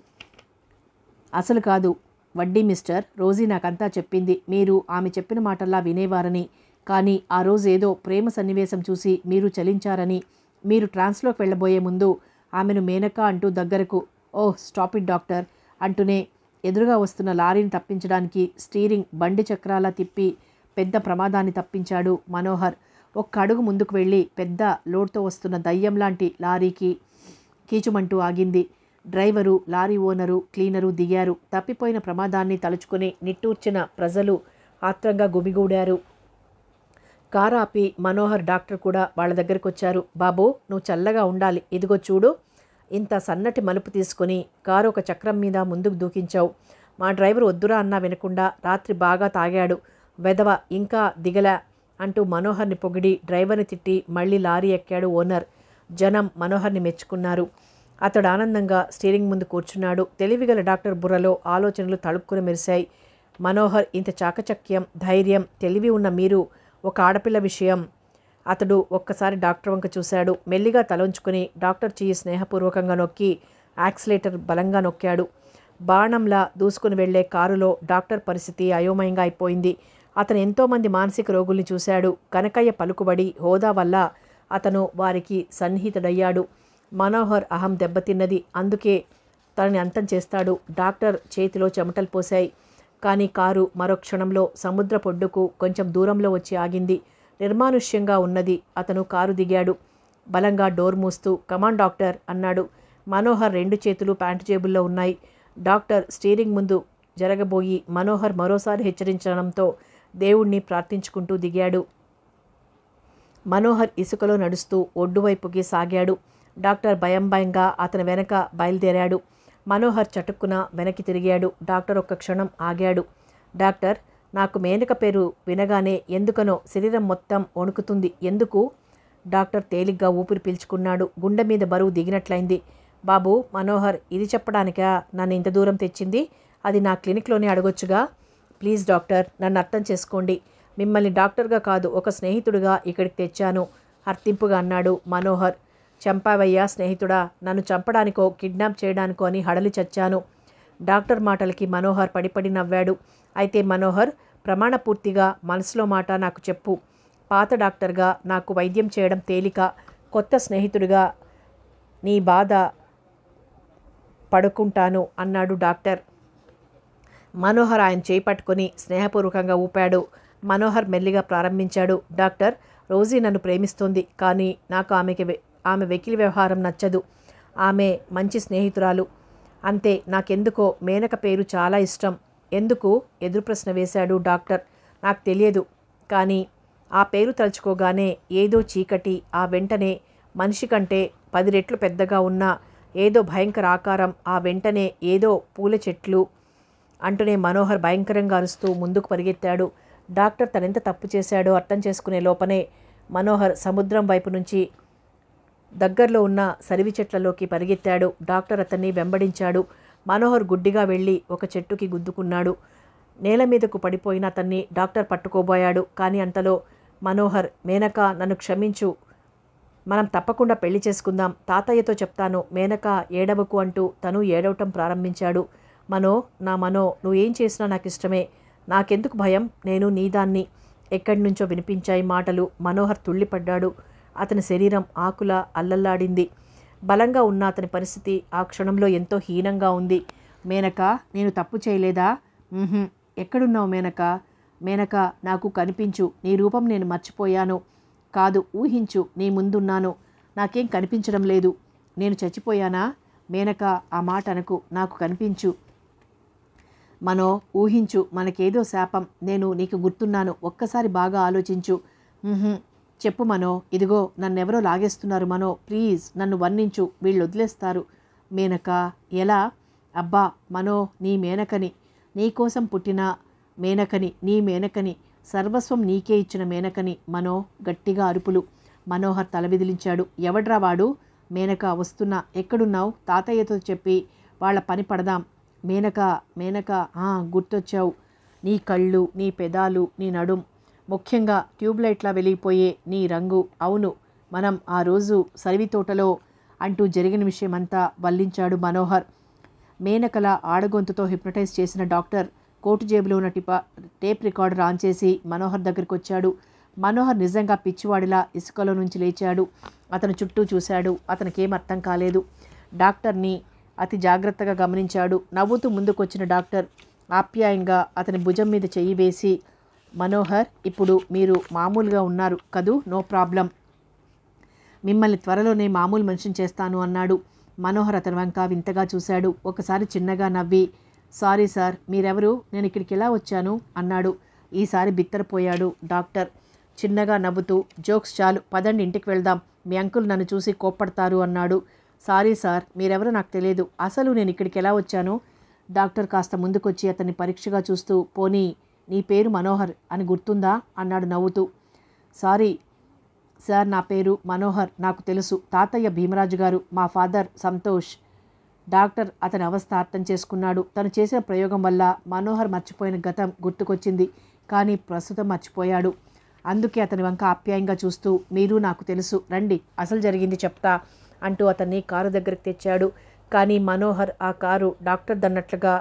అసలు కాదు వడ్డీ మిస్టర్ రోజీ నాకంతా చెప్పింది మీరు ఆమె చెప్పిన మాటల్లా వినేవారని కానీ ఆ రోజు ఏదో ప్రేమ సన్నివేశం చూసి మీరు చలించారని మీరు ట్రాన్స్లోకి వెళ్ళబోయే ముందు ఆమెను మేనక అంటూ దగ్గరకు ఓహ్ స్టాప్ ఇట్ డాక్టర్ అంటూనే ఎదురుగా వస్తున్న లారీని తప్పించడానికి స్టీరింగ్ బండి చక్రాల తిప్పి పెద్ద ప్రమాదాన్ని తప్పించాడు మనోహర్ ఒక్క అడుగు ముందుకు వెళ్ళి పెద్ద లోడ్తో వస్తున్న దయ్యం లాంటి లారీకి కీచుమంటూ ఆగింది డ్రైవరు లారీ ఓనరు క్లీనరు దిగారు తప్పిపోయిన ప్రమాదాన్ని తలుచుకుని నిట్టూర్చిన ప్రజలు ఆత్రంగా గుమిగూడారు కారు ఆపి మనోహర్ డాక్టర్ కూడా వాళ్ళ దగ్గరికి వచ్చారు బాబు నువ్వు చల్లగా ఉండాలి ఇదిగో చూడు ఇంత సన్నటి మలుపు తీసుకుని కారు ఒక చక్రం మీద ముందుకు దూకించావు మా డ్రైవర్ వద్దురా అన్నా వినకుండా రాత్రి బాగా తాగాడు వెదవ ఇంకా దిగల అంటూ మనోహర్ని పొగిడి డ్రైవర్ని తిట్టి మళ్ళీ లారీ ఎక్కాడు ఓనర్ జనం మనోహర్ని మెచ్చుకున్నారు అతడు ఆనందంగా స్టీరింగ్ ముందు కూర్చున్నాడు తెలివిగల డాక్టర్ బుర్రలో ఆలోచనలు తళుక్కున మెరిశాయి మనోహర్ ఇంత చాకచక్యం ధైర్యం తెలివి ఉన్న మీరు ఒక ఆడపిల్ల విషయం అతడు ఒక్కసారి డాక్టర్ వంక చూశాడు మెల్లిగా తలంచుకుని డాక్టర్ చెయ్యి స్నేహపూర్వకంగా నొక్కి యాక్సిలేటర్ బలంగా నొక్కాడు బాణంలా దూసుకుని వెళ్లే కారులో డాక్టర్ పరిస్థితి అయోమయంగా అయిపోయింది అతను ఎంతోమంది మానసిక రోగుల్ని చూశాడు కనకయ్య పలుకుబడి హోదా వల్ల అతను వారికి సన్నిహితుడయ్యాడు మనోహర్ అహం దెబ్బతిన్నది అందుకే తనని అంతం చేస్తాడు డాక్టర్ చేతిలో చెమటలు పోశాయి కానీ కారు మరో క్షణంలో సముద్ర పొడ్డుకు కొంచెం దూరంలో వచ్చి ఆగింది నిర్మానుష్యంగా ఉన్నది అతను కారు దిగాడు బలంగా డోర్ మూస్తూ కమాండ్ డాక్టర్ అన్నాడు మనోహర్ రెండు చేతులు ప్యాంటు జేబుల్లో ఉన్నాయి డాక్టర్ స్టీరింగ్ ముందు జరగబోయి మనోహర్ మరోసారి హెచ్చరించడంతో దేవుణ్ణి ప్రార్థించుకుంటూ దిగాడు మనోహర్ ఇసుకలో నడుస్తూ ఒడ్డువైపుకి సాగాడు డాక్టర్ భయం భయంగా అతని వెనక బయలుదేరాడు మనోహర్ చటుక్కున వెనక్కి తిరిగాడు డాక్టర్ ఒక్క క్షణం ఆగాడు డాక్టర్ నాకు మేనక పేరు వినగానే ఎందుకనో శరీరం మొత్తం వణుకుతుంది ఎందుకు డాక్టర్ తేలిగ్గా ఊపిరి పీల్చుకున్నాడు గుండె మీద బరువు దిగినట్లయింది బాబు మనోహర్ ఇది చెప్పడానికా నన్ను ఇంత దూరం తెచ్చింది అది నా క్లినిక్లోనే అడగొచ్చుగా ప్లీజ్ డాక్టర్ నన్ను అర్థం చేసుకోండి మిమ్మల్ని డాక్టర్గా కాదు ఒక స్నేహితుడిగా ఇక్కడికి తెచ్చాను హర్తింపుగా అన్నాడు మనోహర్ చంపావయ్యా స్నేహితుడా నన్ను చంపడానికో కిడ్నాప్ చేయడానికో అని హడలి చచ్చాను డాక్టర్ మాటలకి మనోహర్ పడిపడి నవ్వాడు అయితే మనోహర్ ప్రమాణపూర్తిగా మనసులో మాట నాకు చెప్పు పాత డాక్టర్గా నాకు వైద్యం చేయడం తేలిక కొత్త స్నేహితుడిగా నీ బాధ పడుకుంటాను అన్నాడు డాక్టర్ మనోహర్ ఆయన చేపట్టుకుని స్నేహపూర్వకంగా ఊపాడు మనోహర్ మెల్లిగా ప్రారంభించాడు డాక్టర్ రోజీ నన్ను ప్రేమిస్తుంది కానీ నాకు ఆమెకి ఆమె వెకిలి వ్యవహారం నచ్చదు ఆమె మంచి స్నేహితురాలు అంతే నాకెందుకో మేనక పేరు చాలా ఇష్టం ఎందుకు ఎదురు ప్రశ్న వేశాడు డాక్టర్ నాకు తెలియదు కానీ ఆ పేరు తలుచుకోగానే ఏదో చీకటి ఆ వెంటనే మనిషి కంటే పది రెట్లు పెద్దగా ఉన్న ఏదో భయంకర ఆకారం ఆ వెంటనే ఏదో పూల చెట్లు అంటూనే మనోహర్ భయంకరంగా అరుస్తూ ముందుకు పరిగెత్తాడు డాక్టర్ తనెంత తప్పు చేశాడో అర్థం చేసుకునే లోపనే మనోహర్ సముద్రం వైపు నుంచి దగ్గరలో ఉన్న సరివి చెట్లలోకి పరిగెత్తాడు డాక్టర్ అతన్ని వెంబడించాడు మనోహర్ గుడ్డిగా వెళ్ళి ఒక చెట్టుకి గుద్దుకున్నాడు నేల మీదకు పడిపోయిన అతన్ని డాక్టర్ పట్టుకోబోయాడు కానీ అంతలో మనోహర్ మేనక నన్ను క్షమించు మనం తప్పకుండా పెళ్లి చేసుకుందాం తాతయ్యతో చెప్తాను మేనక ఏడవకు అంటూ తను ఏడవటం ప్రారంభించాడు మనో నా మనో నువ్వేం చేసినా నాకు ఇష్టమే నాకెందుకు భయం నేను నీదాన్ని ఎక్కడి నుంచో వినిపించాయి మాటలు మనోహర్ తుళ్ళిపడ్డాడు అతని శరీరం ఆకుల అల్లల్లాడింది బలంగా ఉన్న అతని పరిస్థితి ఆ క్షణంలో ఎంతో హీనంగా ఉంది మేనక నేను తప్పు చేయలేదా ఎక్కడున్నావు మేనక మేనక నాకు కనిపించు నీ రూపం నేను మర్చిపోయాను కాదు ఊహించు నీ ముందున్నాను నాకేం కనిపించడం లేదు నేను చచ్చిపోయానా మేనక ఆ మాట అనకు నాకు కనిపించు మనో ఊహించు మనకేదో శాపం నేను నీకు గుర్తున్నాను ఒక్కసారి బాగా ఆలోచించు చెప్పు మనో ఇదిగో నన్నెవరో లాగేస్తున్నారు మనో ప్లీజ్ నన్ను వర్ణించు వీళ్ళు వదిలేస్తారు మేనక ఎలా అబ్బా మనో నీ మేనకని నీకోసం పుట్టిన మేనకని నీ మేనకని సర్వస్వం నీకే ఇచ్చిన మేనకని మనో గట్టిగా అరుపులు మనోహర్ తల విదిలించాడు ఎవడ్రా వాడు మేనక వస్తున్నా ఎక్కడున్నావు తాతయ్యతో చెప్పి వాళ్ళ పని పడదాం మేనక మేనక గుర్తొచ్చావు నీ కళ్ళు నీ పెదాలు నీ నడుం ముఖ్యంగా ట్యూబ్లైట్లా వెలిగిపోయే నీ రంగు అవును మనం ఆ రోజు సరివి తోటలో అంటూ జరిగిన విషయమంతా వల్లించాడు మనోహర్ మేనకల ఆడగొంతుతో హిప్నటైజ్ చేసిన డాక్టర్ కోటు జేబులో ఉన్న టిపా టేప్ రికార్డర్ ఆన్ చేసి మనోహర్ దగ్గరికి వచ్చాడు మనోహర్ నిజంగా పిచ్చివాడిలా ఇసుకలో నుంచి లేచాడు అతను చుట్టూ చూశాడు అతనికేం అర్థం కాలేదు డాక్టర్ని అతి జాగ్రత్తగా గమనించాడు నవ్వుతూ ముందుకొచ్చిన డాక్టర్ ఆప్యాయంగా అతని భుజం మీద చెయ్యి వేసి మనోహర్ ఇప్పుడు మీరు మామూలుగా ఉన్నారు కదూ నో ప్రాబ్లం మిమ్మల్ని త్వరలోనే మామూలు మనిషిని చేస్తాను అన్నాడు మనోహర్ అతని వంక వింతగా చూశాడు ఒకసారి చిన్నగా నవ్వి సారీ సార్ మీరెవరు నేను ఇక్కడికి ఎలా వచ్చాను అన్నాడు ఈసారి బిత్తరపోయాడు డాక్టర్ చిన్నగా నవ్వుతూ జోక్స్ చాలు పదండి ఇంటికి వెళ్దాం మీ అంకుల్ నన్ను చూసి కోప్పడతారు అన్నాడు సారీ సార్ మీరెవరో నాకు తెలియదు అసలు నేను ఇక్కడికి ఎలా వచ్చాను డాక్టర్ కాస్త ముందుకొచ్చి అతన్ని పరీక్షగా చూస్తూ పోనీ నీ పేరు మనోహర్ అని గుర్తుందా అన్నాడు నవ్వుతూ సారీ సార్ నా పేరు మనోహర్ నాకు తెలుసు తాతయ్య భీమరాజు గారు మా ఫాదర్ సంతోష్ డాక్టర్ అతని అవస్థ అర్థం చేసుకున్నాడు తను చేసిన ప్రయోగం వల్ల మనోహర్ మర్చిపోయిన గతం గుర్తుకొచ్చింది కానీ ప్రస్తుతం మర్చిపోయాడు అందుకే అతని వంక ఆప్యాయంగా చూస్తూ మీరు నాకు తెలుసు రండి అసలు జరిగింది చెప్తా అంటూ అతన్ని కారు దగ్గరికి తెచ్చాడు కానీ మనోహర్ ఆ కారు డాక్టర్ దన్నట్లుగా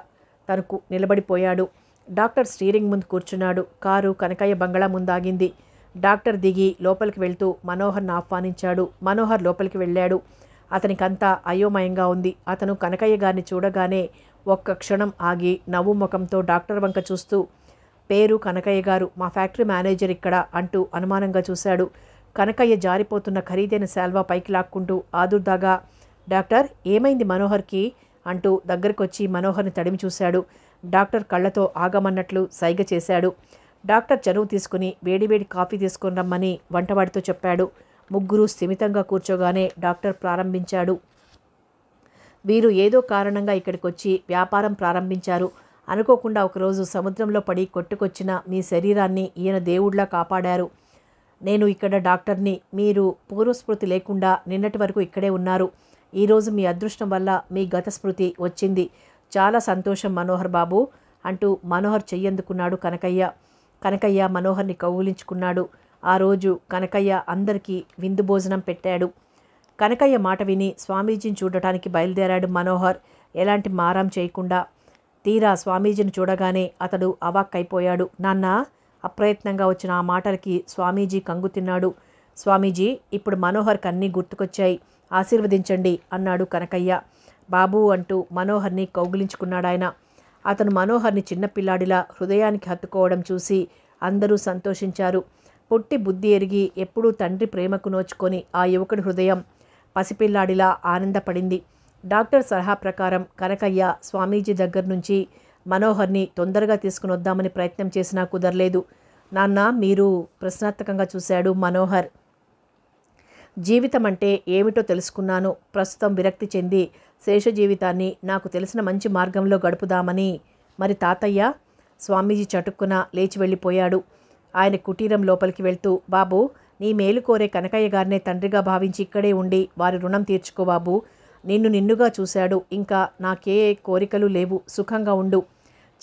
తనకు నిలబడిపోయాడు డాక్టర్ స్టీరింగ్ ముందు కూర్చున్నాడు కారు కనకయ్య బంగళా ముందాగింది డాక్టర్ దిగి లోపలికి వెళ్తూ మనోహర్ను ఆహ్వానించాడు మనోహర్ లోపలికి వెళ్ళాడు అతనికంతా అయోమయంగా ఉంది అతను కనకయ్య గారిని చూడగానే ఒక్క క్షణం ఆగి నవ్వు ముఖంతో డాక్టర్ వంక చూస్తూ పేరు కనకయ్య గారు మా ఫ్యాక్టరీ మేనేజర్ ఇక్కడ అంటూ అనుమానంగా చూశాడు కనకయ్య జారిపోతున్న ఖరీదైన శాల్వా పైకి లాక్కుంటూ ఆదుర్దాగా డాక్టర్ ఏమైంది మనోహర్కి అంటూ దగ్గరకొచ్చి మనోహర్ని తడిమి చూశాడు డాక్టర్ కళ్ళతో ఆగమన్నట్లు సైగ చేశాడు డాక్టర్ చనువు తీసుకుని వేడివేడి కాఫీ తీసుకుని రమ్మని వంటవాడితో చెప్పాడు ముగ్గురు స్థిమితంగా కూర్చోగానే డాక్టర్ ప్రారంభించాడు వీరు ఏదో కారణంగా ఇక్కడికి వచ్చి వ్యాపారం ప్రారంభించారు అనుకోకుండా ఒకరోజు సముద్రంలో పడి కొట్టుకొచ్చిన మీ శరీరాన్ని ఈయన దేవుడిలా కాపాడారు నేను ఇక్కడ డాక్టర్ని మీరు పూర్వస్మృతి లేకుండా నిన్నటి వరకు ఇక్కడే ఉన్నారు ఈరోజు మీ అదృష్టం వల్ల మీ గత స్మృతి వచ్చింది చాలా సంతోషం మనోహర్ బాబు అంటూ మనోహర్ చెయ్యందుకున్నాడు కనకయ్య కనకయ్య మనోహర్ని కౌగులించుకున్నాడు ఆ రోజు కనకయ్య అందరికీ విందు భోజనం పెట్టాడు కనకయ్య మాట విని స్వామీజీని చూడటానికి బయలుదేరాడు మనోహర్ ఎలాంటి మారం చేయకుండా తీరా స్వామీజీని చూడగానే అతడు అవాక్కైపోయాడు నాన్నా అప్రయత్నంగా వచ్చిన ఆ మాటలకి స్వామీజీ కంగు తిన్నాడు స్వామీజీ ఇప్పుడు మనోహర్కి అన్నీ గుర్తుకొచ్చాయి ఆశీర్వదించండి అన్నాడు కనకయ్య బాబు అంటూ మనోహర్ని కౌగిలించుకున్నాడాయన అతను మనోహర్ని చిన్నపిల్లాడిలా హృదయానికి హత్తుకోవడం చూసి అందరూ సంతోషించారు పొట్టి బుద్ధి ఎరిగి ఎప్పుడూ తండ్రి ప్రేమకు నోచుకొని ఆ యువకుడి హృదయం పసిపిల్లాడిలా ఆనందపడింది డాక్టర్ సలహా ప్రకారం కనకయ్య స్వామీజీ దగ్గర నుంచి మనోహర్ని తొందరగా తీసుకుని వద్దామని ప్రయత్నం చేసినా కుదరలేదు నాన్న మీరు ప్రశ్నార్థకంగా చూశాడు మనోహర్ జీవితం అంటే ఏమిటో తెలుసుకున్నాను ప్రస్తుతం విరక్తి చెంది శేష జీవితాన్ని నాకు తెలిసిన మంచి మార్గంలో గడుపుదామని మరి తాతయ్య స్వామీజీ చటుక్కున లేచి వెళ్ళిపోయాడు ఆయన కుటీరం లోపలికి వెళ్తూ బాబు నీ మేలు కోరే కనకయ్య గారినే తండ్రిగా భావించి ఇక్కడే ఉండి వారి రుణం తీర్చుకో బాబు నిన్ను నిన్నుగా చూశాడు ఇంకా నాకే కోరికలు లేవు సుఖంగా ఉండు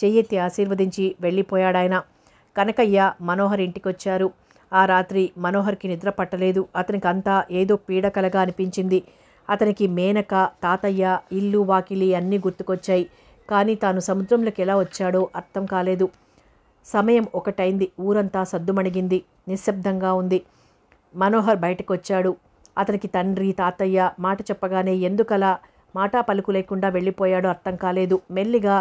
చెయ్యెత్తి ఆశీర్వదించి వెళ్ళిపోయాడాయన కనకయ్య మనోహర్ ఇంటికొచ్చారు ఆ రాత్రి మనోహర్కి నిద్ర పట్టలేదు అతనికి అంతా ఏదో పీడకలగా అనిపించింది అతనికి మేనక తాతయ్య ఇల్లు వాకిలి అన్నీ గుర్తుకొచ్చాయి కానీ తాను సముద్రంలోకి ఎలా వచ్చాడో అర్థం కాలేదు సమయం ఒకటైంది ఊరంతా సద్దుమణిగింది నిశ్శబ్దంగా ఉంది మనోహర్ బయటకు వచ్చాడు అతనికి తండ్రి తాతయ్య మాట చెప్పగానే ఎందుకలా మాటా పలుకు లేకుండా వెళ్ళిపోయాడో అర్థం కాలేదు మెల్లిగా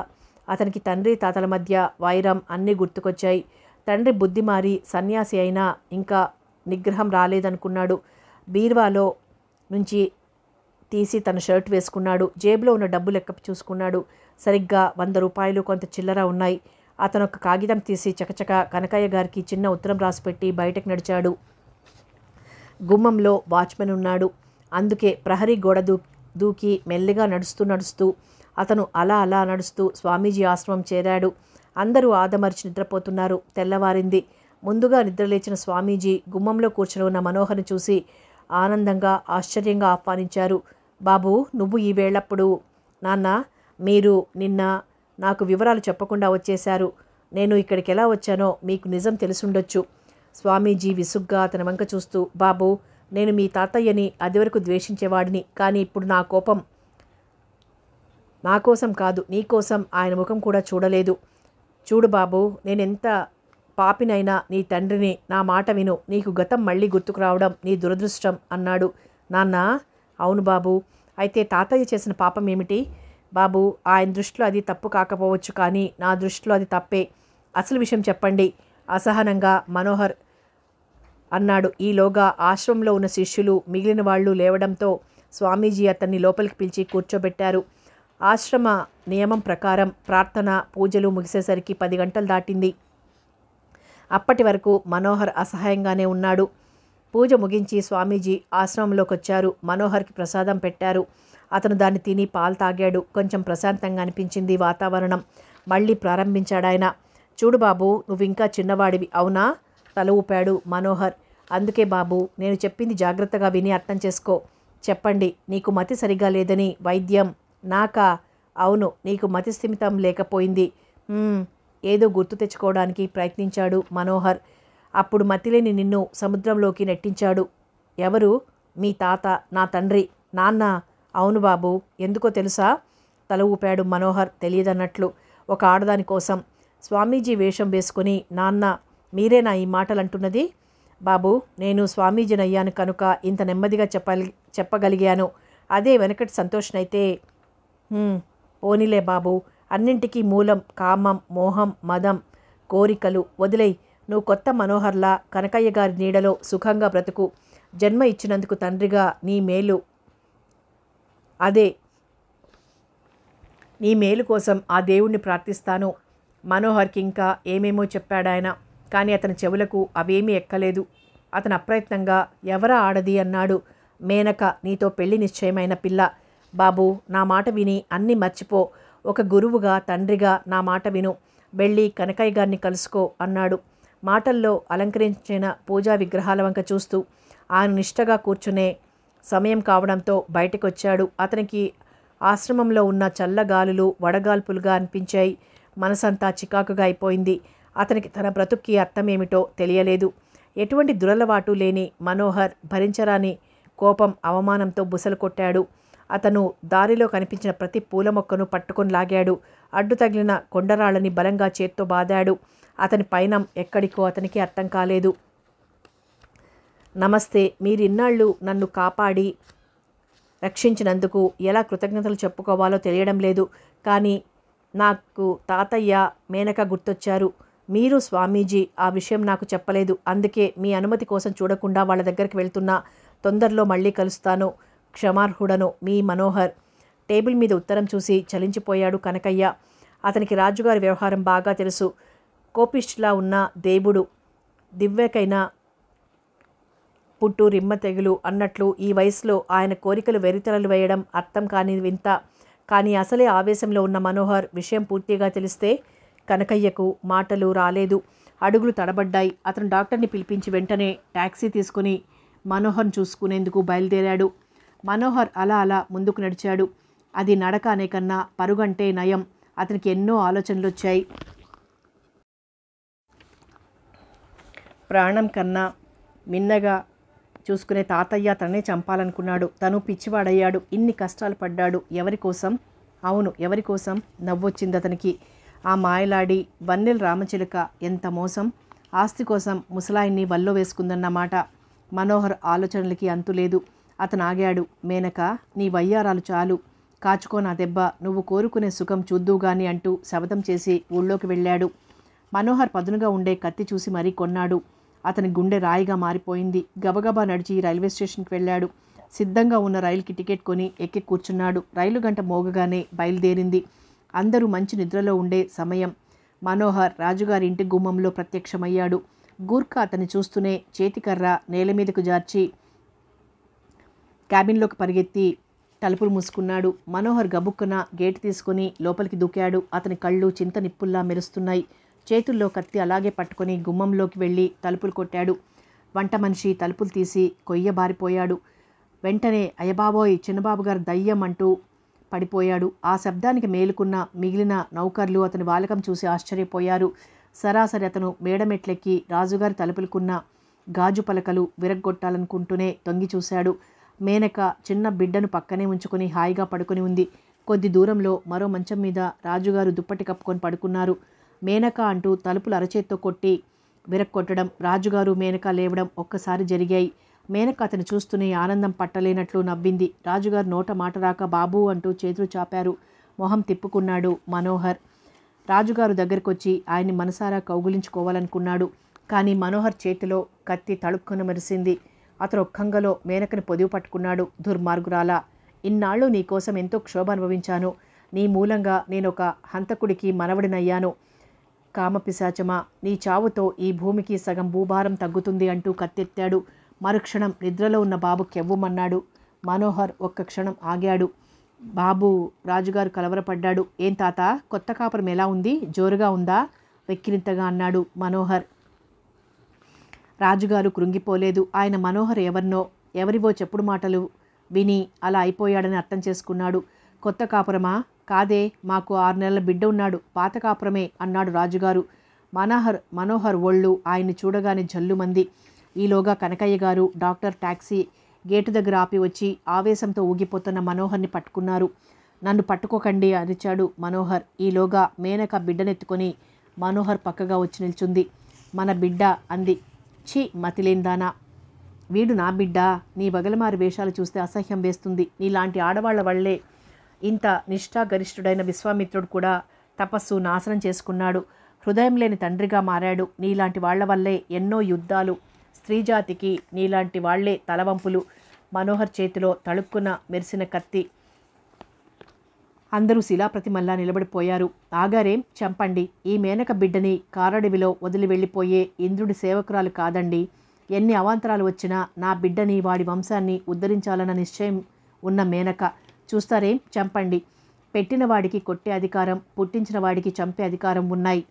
అతనికి తండ్రి తాతల మధ్య వైరం అన్నీ గుర్తుకొచ్చాయి తండ్రి బుద్ధి మారి సన్యాసి అయినా ఇంకా నిగ్రహం రాలేదనుకున్నాడు బీర్వాలో నుంచి తీసి తన షర్ట్ వేసుకున్నాడు జేబులో ఉన్న డబ్బు లెక్క చూసుకున్నాడు సరిగ్గా వంద రూపాయలు కొంత చిల్లర ఉన్నాయి అతను ఒక కాగితం తీసి చకచక కనకయ్య గారికి చిన్న ఉత్తరం రాసిపెట్టి బయటకు నడిచాడు గుమ్మంలో వాచ్మెన్ ఉన్నాడు అందుకే ప్రహరీ గోడ దూ దూకి మెల్లిగా నడుస్తూ నడుస్తూ అతను అలా అలా నడుస్తూ స్వామీజీ ఆశ్రమం చేరాడు అందరూ ఆదమర్చి నిద్రపోతున్నారు తెల్లవారింది ముందుగా నిద్రలేచిన స్వామీజీ గుమ్మంలో కూర్చుని ఉన్న మనోహర్ని చూసి ఆనందంగా ఆశ్చర్యంగా ఆహ్వానించారు బాబు నువ్వు ఈ వేళప్పుడు నాన్న మీరు నిన్న నాకు వివరాలు చెప్పకుండా వచ్చేశారు నేను ఇక్కడికి ఎలా వచ్చానో మీకు నిజం తెలుసుండొచ్చు స్వామీజీ విసుగ్గా అతని వంక చూస్తూ బాబు నేను మీ తాతయ్యని అదివరకు ద్వేషించేవాడిని కానీ ఇప్పుడు నా కోపం నా కోసం కాదు నీ కోసం ఆయన ముఖం కూడా చూడలేదు చూడు బాబు నేనెంత పాపినైనా నీ తండ్రిని నా మాట విను నీకు గతం మళ్ళీ గుర్తుకు రావడం నీ దురదృష్టం అన్నాడు నాన్న అవును బాబు అయితే తాతయ్య చేసిన పాపం ఏమిటి బాబు ఆయన దృష్టిలో అది తప్పు కాకపోవచ్చు కానీ నా దృష్టిలో అది తప్పే అసలు విషయం చెప్పండి అసహనంగా మనోహర్ అన్నాడు ఈలోగా ఆశ్రమంలో ఉన్న శిష్యులు మిగిలిన వాళ్ళు లేవడంతో స్వామీజీ అతన్ని లోపలికి పిలిచి కూర్చోబెట్టారు ఆశ్రమ నియమం ప్రకారం ప్రార్థన పూజలు ముగిసేసరికి పది గంటలు దాటింది అప్పటి వరకు మనోహర్ అసహాయంగానే ఉన్నాడు పూజ ముగించి స్వామీజీ ఆశ్రమంలోకి వచ్చారు మనోహర్కి ప్రసాదం పెట్టారు అతను దాన్ని తిని పాలు తాగాడు కొంచెం ప్రశాంతంగా అనిపించింది వాతావరణం మళ్ళీ ప్రారంభించాడాయన చూడు బాబు నువ్వు ఇంకా చిన్నవాడివి అవునా తల ఊపాడు మనోహర్ అందుకే బాబు నేను చెప్పింది జాగ్రత్తగా విని అర్థం చేసుకో చెప్పండి నీకు మతి సరిగా లేదని వైద్యం నాకా అవును నీకు మతిస్థిమితం లేకపోయింది ఏదో గుర్తు తెచ్చుకోవడానికి ప్రయత్నించాడు మనోహర్ అప్పుడు మతిలేని నిన్ను సముద్రంలోకి నెట్టించాడు ఎవరు మీ తాత నా తండ్రి నాన్న అవును బాబు ఎందుకో తెలుసా తల ఊపాడు మనోహర్ తెలియదన్నట్లు ఒక ఆడదాని కోసం స్వామీజీ వేషం వేసుకుని నాన్న మీరే నా ఈ మాటలు అంటున్నది బాబు నేను స్వామీజీనయ్యాను కనుక ఇంత నెమ్మదిగా చెప్పగలిగాను అదే వెనకటి సంతోష్నైతే పోనీలే బాబు అన్నింటికీ మూలం కామం మోహం మదం కోరికలు వదిలే నువ్వు కొత్త మనోహర్లా కనకయ్య గారి నీడలో సుఖంగా బ్రతుకు జన్మ ఇచ్చినందుకు తండ్రిగా నీ మేలు అదే నీ మేలు కోసం ఆ దేవుణ్ణి ప్రార్థిస్తాను మనోహర్కి ఇంకా ఏమేమో చెప్పాడాయన కానీ అతని చెవులకు అవేమీ ఎక్కలేదు అతను అప్రయత్నంగా ఎవరా ఆడది అన్నాడు మేనక నీతో పెళ్లి నిశ్చయమైన పిల్ల బాబు నా మాట విని అన్ని మర్చిపో ఒక గురువుగా తండ్రిగా నా మాట విను వెళ్ళి కనకయ్య గారిని కలుసుకో అన్నాడు మాటల్లో అలంకరించిన పూజా విగ్రహాల వంక చూస్తూ ఆయన నిష్టగా కూర్చునే సమయం కావడంతో బయటకొచ్చాడు అతనికి ఆశ్రమంలో ఉన్న చల్లగాలులు వడగాల్పులుగా అనిపించాయి మనసంతా చికాకుగా అయిపోయింది అతనికి తన బ్రతుక్కి అర్థమేమిటో తెలియలేదు ఎటువంటి దురలవాటు లేని మనోహర్ భరించరాని కోపం అవమానంతో బుసలు కొట్టాడు అతను దారిలో కనిపించిన ప్రతి పూల మొక్కను పట్టుకొని లాగాడు అడ్డు తగిలిన కొండరాళ్ళని బలంగా చేత్తో బాదాడు అతని పైన ఎక్కడికో అతనికి అర్థం కాలేదు నమస్తే మీరిన్నాళ్ళు నన్ను కాపాడి రక్షించినందుకు ఎలా కృతజ్ఞతలు చెప్పుకోవాలో తెలియడం లేదు కానీ నాకు తాతయ్య మేనక గుర్తొచ్చారు మీరు స్వామీజీ ఆ విషయం నాకు చెప్పలేదు అందుకే మీ అనుమతి కోసం చూడకుండా వాళ్ళ దగ్గరికి వెళ్తున్నా తొందరలో మళ్ళీ కలుస్తాను క్షమార్హుడను మీ మనోహర్ టేబుల్ మీద ఉత్తరం చూసి చలించిపోయాడు కనకయ్య అతనికి రాజుగారి వ్యవహారం బాగా తెలుసు కోపిష్లా ఉన్న దేవుడు దివ్యకైనా పుట్టు రిమ్మ తెగులు అన్నట్లు ఈ వయసులో ఆయన కోరికలు వెరితెరలు వేయడం అర్థం కాని వింత కానీ అసలే ఆవేశంలో ఉన్న మనోహర్ విషయం పూర్తిగా తెలిస్తే కనకయ్యకు మాటలు రాలేదు అడుగులు తడబడ్డాయి అతను డాక్టర్ని పిలిపించి వెంటనే ట్యాక్సీ తీసుకుని మనోహర్ని చూసుకునేందుకు బయలుదేరాడు మనోహర్ అలా అలా ముందుకు నడిచాడు అది నడక అనే కన్నా పరుగంటే నయం అతనికి ఎన్నో ఆలోచనలు వచ్చాయి ప్రాణం కన్నా మిన్నగా చూసుకునే తాతయ్య తననే చంపాలనుకున్నాడు తను పిచ్చివాడయ్యాడు ఇన్ని కష్టాలు పడ్డాడు ఎవరి కోసం అవును ఎవరి కోసం నవ్వొచ్చింది అతనికి ఆ మాయలాడి వన్నెల రామచిలుక ఎంత మోసం ఆస్తి కోసం ముసలాయిని వల్లో వేసుకుందన్నమాట మనోహర్ ఆలోచనలకి అంతులేదు అతను ఆగాడు మేనక నీ వయ్యారాలు చాలు కాచుకో నా దెబ్బ నువ్వు కోరుకునే సుఖం చూద్దుగాని అంటూ శబదం చేసి ఊళ్ళోకి వెళ్ళాడు మనోహర్ పదునుగా ఉండే కత్తి చూసి మరీ కొన్నాడు అతని గుండె రాయిగా మారిపోయింది గబగబా నడిచి రైల్వే స్టేషన్కి వెళ్ళాడు సిద్ధంగా ఉన్న రైలుకి టికెట్ కొని ఎక్కి కూర్చున్నాడు రైలు గంట మోగగానే బయలుదేరింది అందరూ మంచి నిద్రలో ఉండే సమయం మనోహర్ రాజుగారి ఇంటి గుమ్మంలో ప్రత్యక్షమయ్యాడు గూర్ఖ అతన్ని చూస్తూనే చేతికర్ర నేల మీదకు జార్చి క్యాబిన్లోకి పరిగెత్తి తలుపులు మూసుకున్నాడు మనోహర్ గబుక్కున గేటు తీసుకుని లోపలికి దూకాడు అతని కళ్ళు చింత నిప్పుల్లా మెరుస్తున్నాయి చేతుల్లో కత్తి అలాగే పట్టుకొని గుమ్మంలోకి వెళ్ళి తలుపులు కొట్టాడు వంట మనిషి తలుపులు తీసి కొయ్యబారిపోయాడు వెంటనే అయ్యబాబోయ్ చిన్నబాబు గారు దయ్యం అంటూ పడిపోయాడు ఆ శబ్దానికి మేలుకున్న మిగిలిన నౌకర్లు అతని వాలకం చూసి ఆశ్చర్యపోయారు సరాసరి అతను మేడమెట్లెక్కి రాజుగారి తలుపులకున్న గాజు పలకలు విరగ్గొట్టాలనుకుంటూనే తొంగి చూశాడు మేనక చిన్న బిడ్డను పక్కనే ఉంచుకొని హాయిగా పడుకుని ఉంది కొద్ది దూరంలో మరో మంచం మీద రాజుగారు దుప్పటి కప్పుకొని పడుకున్నారు మేనక అంటూ తలుపులు అరచేత్తో కొట్టి విరక్కొట్టడం రాజుగారు మేనక లేవడం ఒక్కసారి జరిగాయి మేనక అతను చూస్తూనే ఆనందం పట్టలేనట్లు నవ్వింది రాజుగారు నోట మాట రాక బాబు అంటూ చేతులు చాపారు మొహం తిప్పుకున్నాడు మనోహర్ రాజుగారు దగ్గరకొచ్చి ఆయన్ని మనసారా కౌగులించుకోవాలనుకున్నాడు కానీ మనోహర్ చేతిలో కత్తి తడుక్కున మెరిసింది అతను ఒక్కంగలో మేనకని పొదివు పట్టుకున్నాడు దుర్మార్గురాలా ఇన్నాళ్ళు నీకోసం ఎంతో క్షోభ అనుభవించాను నీ మూలంగా నేనొక హంతకుడికి మనవడినయ్యాను కామపిశాచమా నీ చావుతో ఈ భూమికి సగం భూభారం తగ్గుతుంది అంటూ కత్తెత్తాడు మరుక్షణం నిద్రలో ఉన్న బాబు కెవ్వమన్నాడు మనోహర్ ఒక్క క్షణం ఆగాడు బాబు రాజుగారు కలవరపడ్డాడు ఏం తాత కొత్త కాపురం ఎలా ఉంది జోరుగా ఉందా వెక్కిరింతగా అన్నాడు మనోహర్ రాజుగారు కృంగిపోలేదు ఆయన మనోహర్ ఎవరినో ఎవరివో చెప్పుడు మాటలు విని అలా అయిపోయాడని అర్థం చేసుకున్నాడు కొత్త కాపురమా కాదే మాకు ఆరు నెలల బిడ్డ ఉన్నాడు పాత కాపురమే అన్నాడు రాజుగారు మనోహర్ మనోహర్ ఒళ్ళు ఆయన్ని చూడగానే జల్లుమంది ఈలోగా కనకయ్య గారు డాక్టర్ ట్యాక్సీ గేటు దగ్గర ఆపి వచ్చి ఆవేశంతో ఊగిపోతున్న మనోహర్ని పట్టుకున్నారు నన్ను పట్టుకోకండి అరిచాడు మనోహర్ ఈలోగా మేనక బిడ్డనెత్తుకొని మనోహర్ పక్కగా వచ్చి నిల్చుంది మన బిడ్డ అంది ఛీ మతిలేందానా వీడు నా బిడ్డ నీ బగలమారి వేషాలు చూస్తే అసహ్యం వేస్తుంది నీలాంటి ఆడవాళ్ల వల్లే ఇంత నిష్ఠాగరిష్ఠుడైన విశ్వామిత్రుడు కూడా తపస్సు నాశనం చేసుకున్నాడు హృదయం లేని తండ్రిగా మారాడు నీలాంటి వాళ్ల వల్లే ఎన్నో యుద్ధాలు స్త్రీజాతికి నీలాంటి వాళ్లే తలవంపులు మనోహర్ చేతిలో తళుక్కున మెరిసిన కత్తి అందరూ శిలాప్రతిమల్లా నిలబడిపోయారు ఆగారేం చంపండి ఈ మేనక బిడ్డని కారడవిలో వదిలి వెళ్ళిపోయే ఇంద్రుడి సేవకురాలు కాదండి ఎన్ని అవాంతరాలు వచ్చినా నా బిడ్డని వాడి వంశాన్ని ఉద్ధరించాలన్న నిశ్చయం ఉన్న మేనక చూస్తారేం చంపండి పెట్టిన వాడికి కొట్టే అధికారం పుట్టించిన వాడికి చంపే అధికారం ఉన్నాయి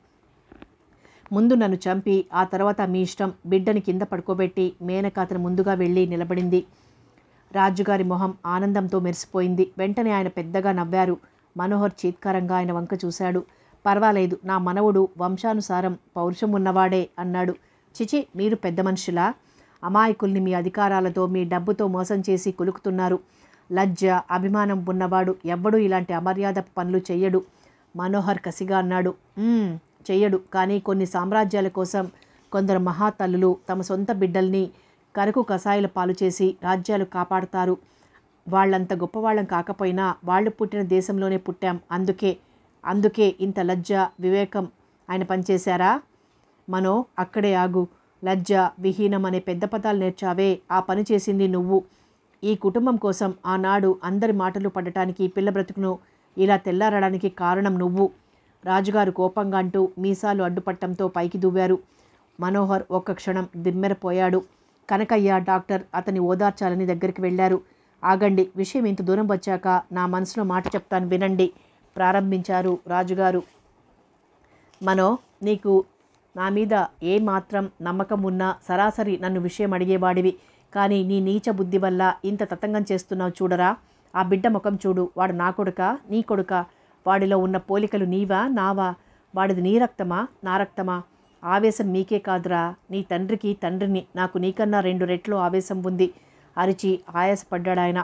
ముందు నన్ను చంపి ఆ తర్వాత మీ ఇష్టం బిడ్డని కింద పడుకోబెట్టి మేనక అతను ముందుగా వెళ్ళి నిలబడింది రాజుగారి మొహం ఆనందంతో మెరిసిపోయింది వెంటనే ఆయన పెద్దగా నవ్వారు మనోహర్ చీత్కారంగా ఆయన వంక చూశాడు పర్వాలేదు నా మనవుడు వంశానుసారం పౌరుషం ఉన్నవాడే అన్నాడు చిచి మీరు పెద్ద మనుషులా అమాయకుల్ని మీ అధికారాలతో మీ డబ్బుతో మోసం చేసి కులుకుతున్నారు లజ్జ అభిమానం ఉన్నవాడు ఎవ్వడూ ఇలాంటి అమర్యాద పనులు చెయ్యడు మనోహర్ కసిగా అన్నాడు చెయ్యడు కానీ కొన్ని సామ్రాజ్యాల కోసం కొందరు మహాతల్లులు తమ సొంత బిడ్డల్ని కరకు కషాయల పాలు చేసి రాజ్యాలు కాపాడతారు వాళ్ళంత గొప్పవాళ్ళం కాకపోయినా వాళ్ళు పుట్టిన దేశంలోనే పుట్టాం అందుకే అందుకే ఇంత లజ్జ వివేకం ఆయన పనిచేశారా మనో అక్కడే ఆగు లజ్జ విహీనం అనే పెద్ద పదాలు నేర్చావే ఆ పని చేసింది నువ్వు ఈ కుటుంబం కోసం ఆనాడు అందరి మాటలు పడటానికి పిల్ల బ్రతుకును ఇలా తెల్లారడానికి కారణం నువ్వు రాజుగారు కోపంగా అంటూ మీసాలు అడ్డుపట్టంతో పైకి దువ్వారు మనోహర్ ఒక్క క్షణం దిమ్మెరపోయాడు కనకయ్య డాక్టర్ అతన్ని ఓదార్చాలని దగ్గరికి వెళ్ళారు ఆగండి విషయం ఇంత దూరం వచ్చాక నా మనసులో మాట చెప్తాను వినండి ప్రారంభించారు రాజుగారు మనో నీకు నా మీద ఏ మాత్రం నమ్మకం ఉన్నా సరాసరి నన్ను విషయం అడిగేవాడివి కానీ నీ నీచ బుద్ధి వల్ల ఇంత తతంగం చేస్తున్నావు చూడరా ఆ బిడ్డ ముఖం చూడు వాడు నా కొడుక నీ కొడుక వాడిలో ఉన్న పోలికలు నీవా నావా వాడిది నీ రక్తమా నా రక్తమా ఆవేశం మీకే కాదురా నీ తండ్రికి తండ్రిని నాకు నీకన్నా రెండు రెట్లు ఆవేశం ఉంది అరిచి ఆయాసపడ్డాడాయన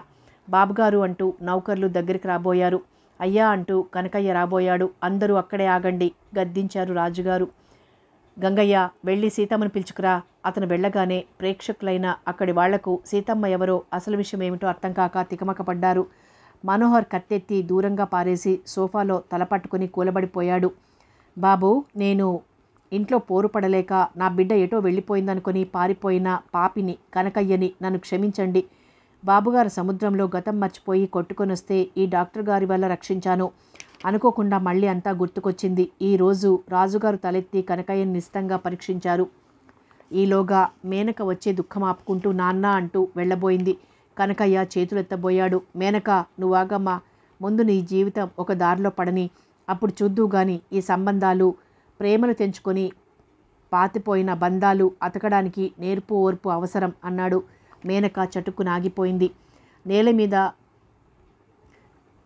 బాబుగారు అంటూ నౌకర్లు దగ్గరికి రాబోయారు అయ్యా అంటూ కనకయ్య రాబోయాడు అందరూ అక్కడే ఆగండి గద్దించారు రాజుగారు గంగయ్య వెళ్ళి సీతమ్మను పిలుచుకురా అతను వెళ్ళగానే ప్రేక్షకులైన అక్కడి వాళ్లకు సీతమ్మ ఎవరో అసలు విషయం ఏమిటో అర్థం కాక తికమకపడ్డారు మనోహర్ కత్తెత్తి దూరంగా పారేసి సోఫాలో తలపట్టుకుని కూలబడిపోయాడు బాబు నేను ఇంట్లో పోరు పడలేక నా బిడ్డ ఎటో వెళ్ళిపోయిందనుకుని పారిపోయిన పాపిని కనకయ్యని నన్ను క్షమించండి బాబుగారు సముద్రంలో గతం మర్చిపోయి కొట్టుకొని వస్తే ఈ డాక్టర్ గారి వల్ల రక్షించాను అనుకోకుండా మళ్ళీ అంతా గుర్తుకొచ్చింది ఈరోజు రాజుగారు తలెత్తి కనకయ్యని నిశితంగా పరీక్షించారు ఈలోగా మేనక వచ్చే దుఃఖం ఆపుకుంటూ నాన్న అంటూ వెళ్ళబోయింది కనకయ్య చేతులెత్తబోయాడు మేనక నువ్వాగమ్మా ముందు నీ జీవితం ఒక దారిలో పడని అప్పుడు చూద్దూ గాని ఈ సంబంధాలు ప్రేమను తెంచుకొని పాతిపోయిన బంధాలు అతకడానికి నేర్పు ఓర్పు అవసరం అన్నాడు మేనక చటుకు నాగిపోయింది నేల మీద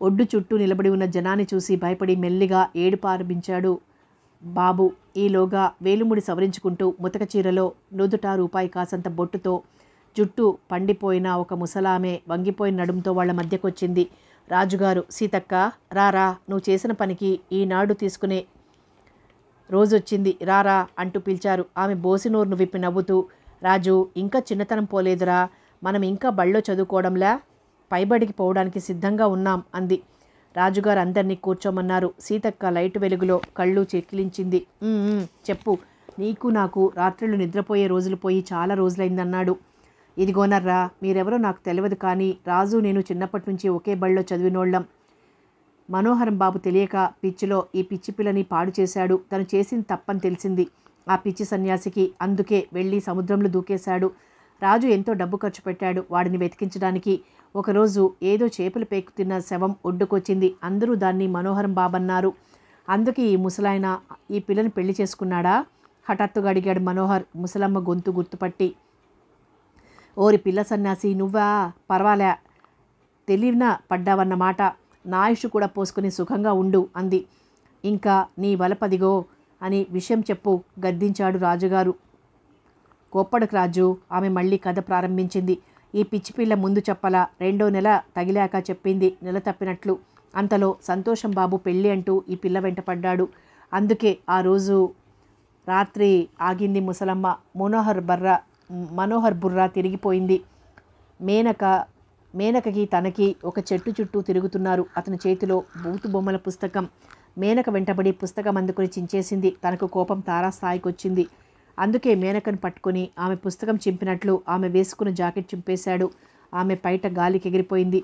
ఒడ్డు చుట్టూ నిలబడి ఉన్న జనాన్ని చూసి భయపడి మెల్లిగా ఏడుపారంభించాడు బాబు ఈలోగా వేలుముడి సవరించుకుంటూ ముతక చీరలో నుదుట రూపాయి కాసంత బొట్టుతో జుట్టు పండిపోయిన ఒక ముసలామె వంగిపోయిన నడుముతో వాళ్ల మధ్యకొచ్చింది రాజుగారు సీతక్క రారా నువ్వు చేసిన పనికి ఈనాడు తీసుకునే రోజొచ్చింది రారా అంటూ పిలిచారు ఆమె బోసినూరును విప్పి నవ్వుతూ రాజు ఇంకా చిన్నతనం పోలేదురా మనం ఇంకా బళ్ళో చదువుకోవడంలా పైబడికి పోవడానికి సిద్ధంగా ఉన్నాం అంది రాజుగారు అందరినీ కూర్చోమన్నారు సీతక్క లైట్ వెలుగులో కళ్ళు చెక్కిలించింది చెప్పు నీకు నాకు రాత్రులు నిద్రపోయే రోజులు పోయి చాలా రోజులైందన్నాడు ఇదిగోనర్రా మీరెవరో నాకు తెలియదు కానీ రాజు నేను చిన్నప్పటి నుంచి ఒకే బళ్ళో చదివినోళ్ళం మనోహరం బాబు తెలియక పిచ్చిలో ఈ పిచ్చి పిల్లని పాడు చేశాడు తను చేసింది తప్పని తెలిసింది ఆ పిచ్చి సన్యాసికి అందుకే వెళ్ళి సముద్రంలో దూకేశాడు రాజు ఎంతో డబ్బు ఖర్చు పెట్టాడు వాడిని వెతికించడానికి ఒకరోజు ఏదో చేపలు పేకుతున్న శవం ఒడ్డుకొచ్చింది అందరూ దాన్ని మనోహరం బాబన్నారు అందుకే ఈ ముసలాయన ఈ పిల్లని పెళ్లి చేసుకున్నాడా హఠాత్తుగా అడిగాడు మనోహర్ ముసలమ్మ గొంతు గుర్తుపట్టి ఓరి పిల్ల సన్యాసి నువ్వా పర్వాలే తెలివిన పడ్డావన్నమాట నా ఆయుష్ కూడా పోసుకుని సుఖంగా ఉండు అంది ఇంకా నీ వలపదిగో అని విషయం చెప్పు గద్దించాడు రాజుగారు కోప్పడకు రాజు ఆమె మళ్ళీ కథ ప్రారంభించింది ఈ పిచ్చి పిల్ల ముందు చెప్పలా రెండో నెల తగిలాక చెప్పింది నెల తప్పినట్లు అంతలో సంతోషం బాబు పెళ్ళి అంటూ ఈ పిల్ల వెంటపడ్డాడు అందుకే ఆ రోజు రాత్రి ఆగింది ముసలమ్మ మనోహర్ బర్ర మనోహర్ బుర్రా తిరిగిపోయింది మేనక మేనకకి తనకి ఒక చెట్టు చుట్టూ తిరుగుతున్నారు అతని చేతిలో బూతు బొమ్మల పుస్తకం మేనక వెంటబడి పుస్తకం అందుకుని చించేసింది తనకు కోపం తారాస్థాయికి వచ్చింది అందుకే మేనకను పట్టుకుని ఆమె పుస్తకం చింపినట్లు ఆమె వేసుకున్న జాకెట్ చింపేశాడు ఆమె పైట గాలికి ఎగిరిపోయింది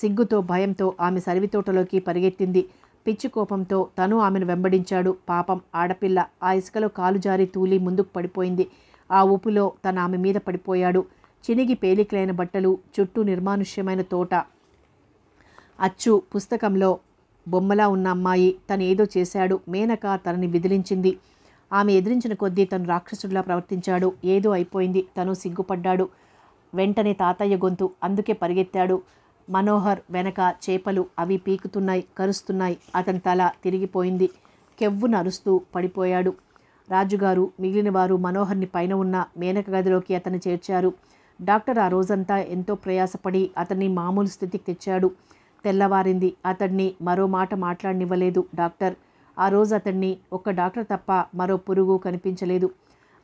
సిగ్గుతో భయంతో ఆమె సరివితోటలోకి పరిగెత్తింది పిచ్చి కోపంతో తను ఆమెను వెంబడించాడు పాపం ఆడపిల్ల ఆ ఇసుకలో కాలు జారి తూలి ముందుకు పడిపోయింది ఆ ఊపులో తన ఆమె మీద పడిపోయాడు చినిగి పేలికలైన బట్టలు చుట్టూ నిర్మానుష్యమైన తోట అచ్చు పుస్తకంలో బొమ్మలా ఉన్న అమ్మాయి తను ఏదో చేశాడు మేనక తనని విదిలించింది ఆమె ఎదిరించిన కొద్దీ తను రాక్షసుడిలా ప్రవర్తించాడు ఏదో అయిపోయింది తను సిగ్గుపడ్డాడు వెంటనే తాతయ్య గొంతు అందుకే పరిగెత్తాడు మనోహర్ వెనక చేపలు అవి పీకుతున్నాయి కరుస్తున్నాయి అతని తల తిరిగిపోయింది కెవ్వు అరుస్తూ పడిపోయాడు రాజుగారు మిగిలిన వారు మనోహర్ని పైన ఉన్న మేనక గదిలోకి అతను చేర్చారు డాక్టర్ ఆ రోజంతా ఎంతో ప్రయాసపడి అతన్ని మామూలు స్థితికి తెచ్చాడు తెల్లవారింది అతడిని మరో మాట మాట్లాడినివ్వలేదు డాక్టర్ ఆ రోజు అతడిని ఒక్క డాక్టర్ తప్ప మరో పురుగు కనిపించలేదు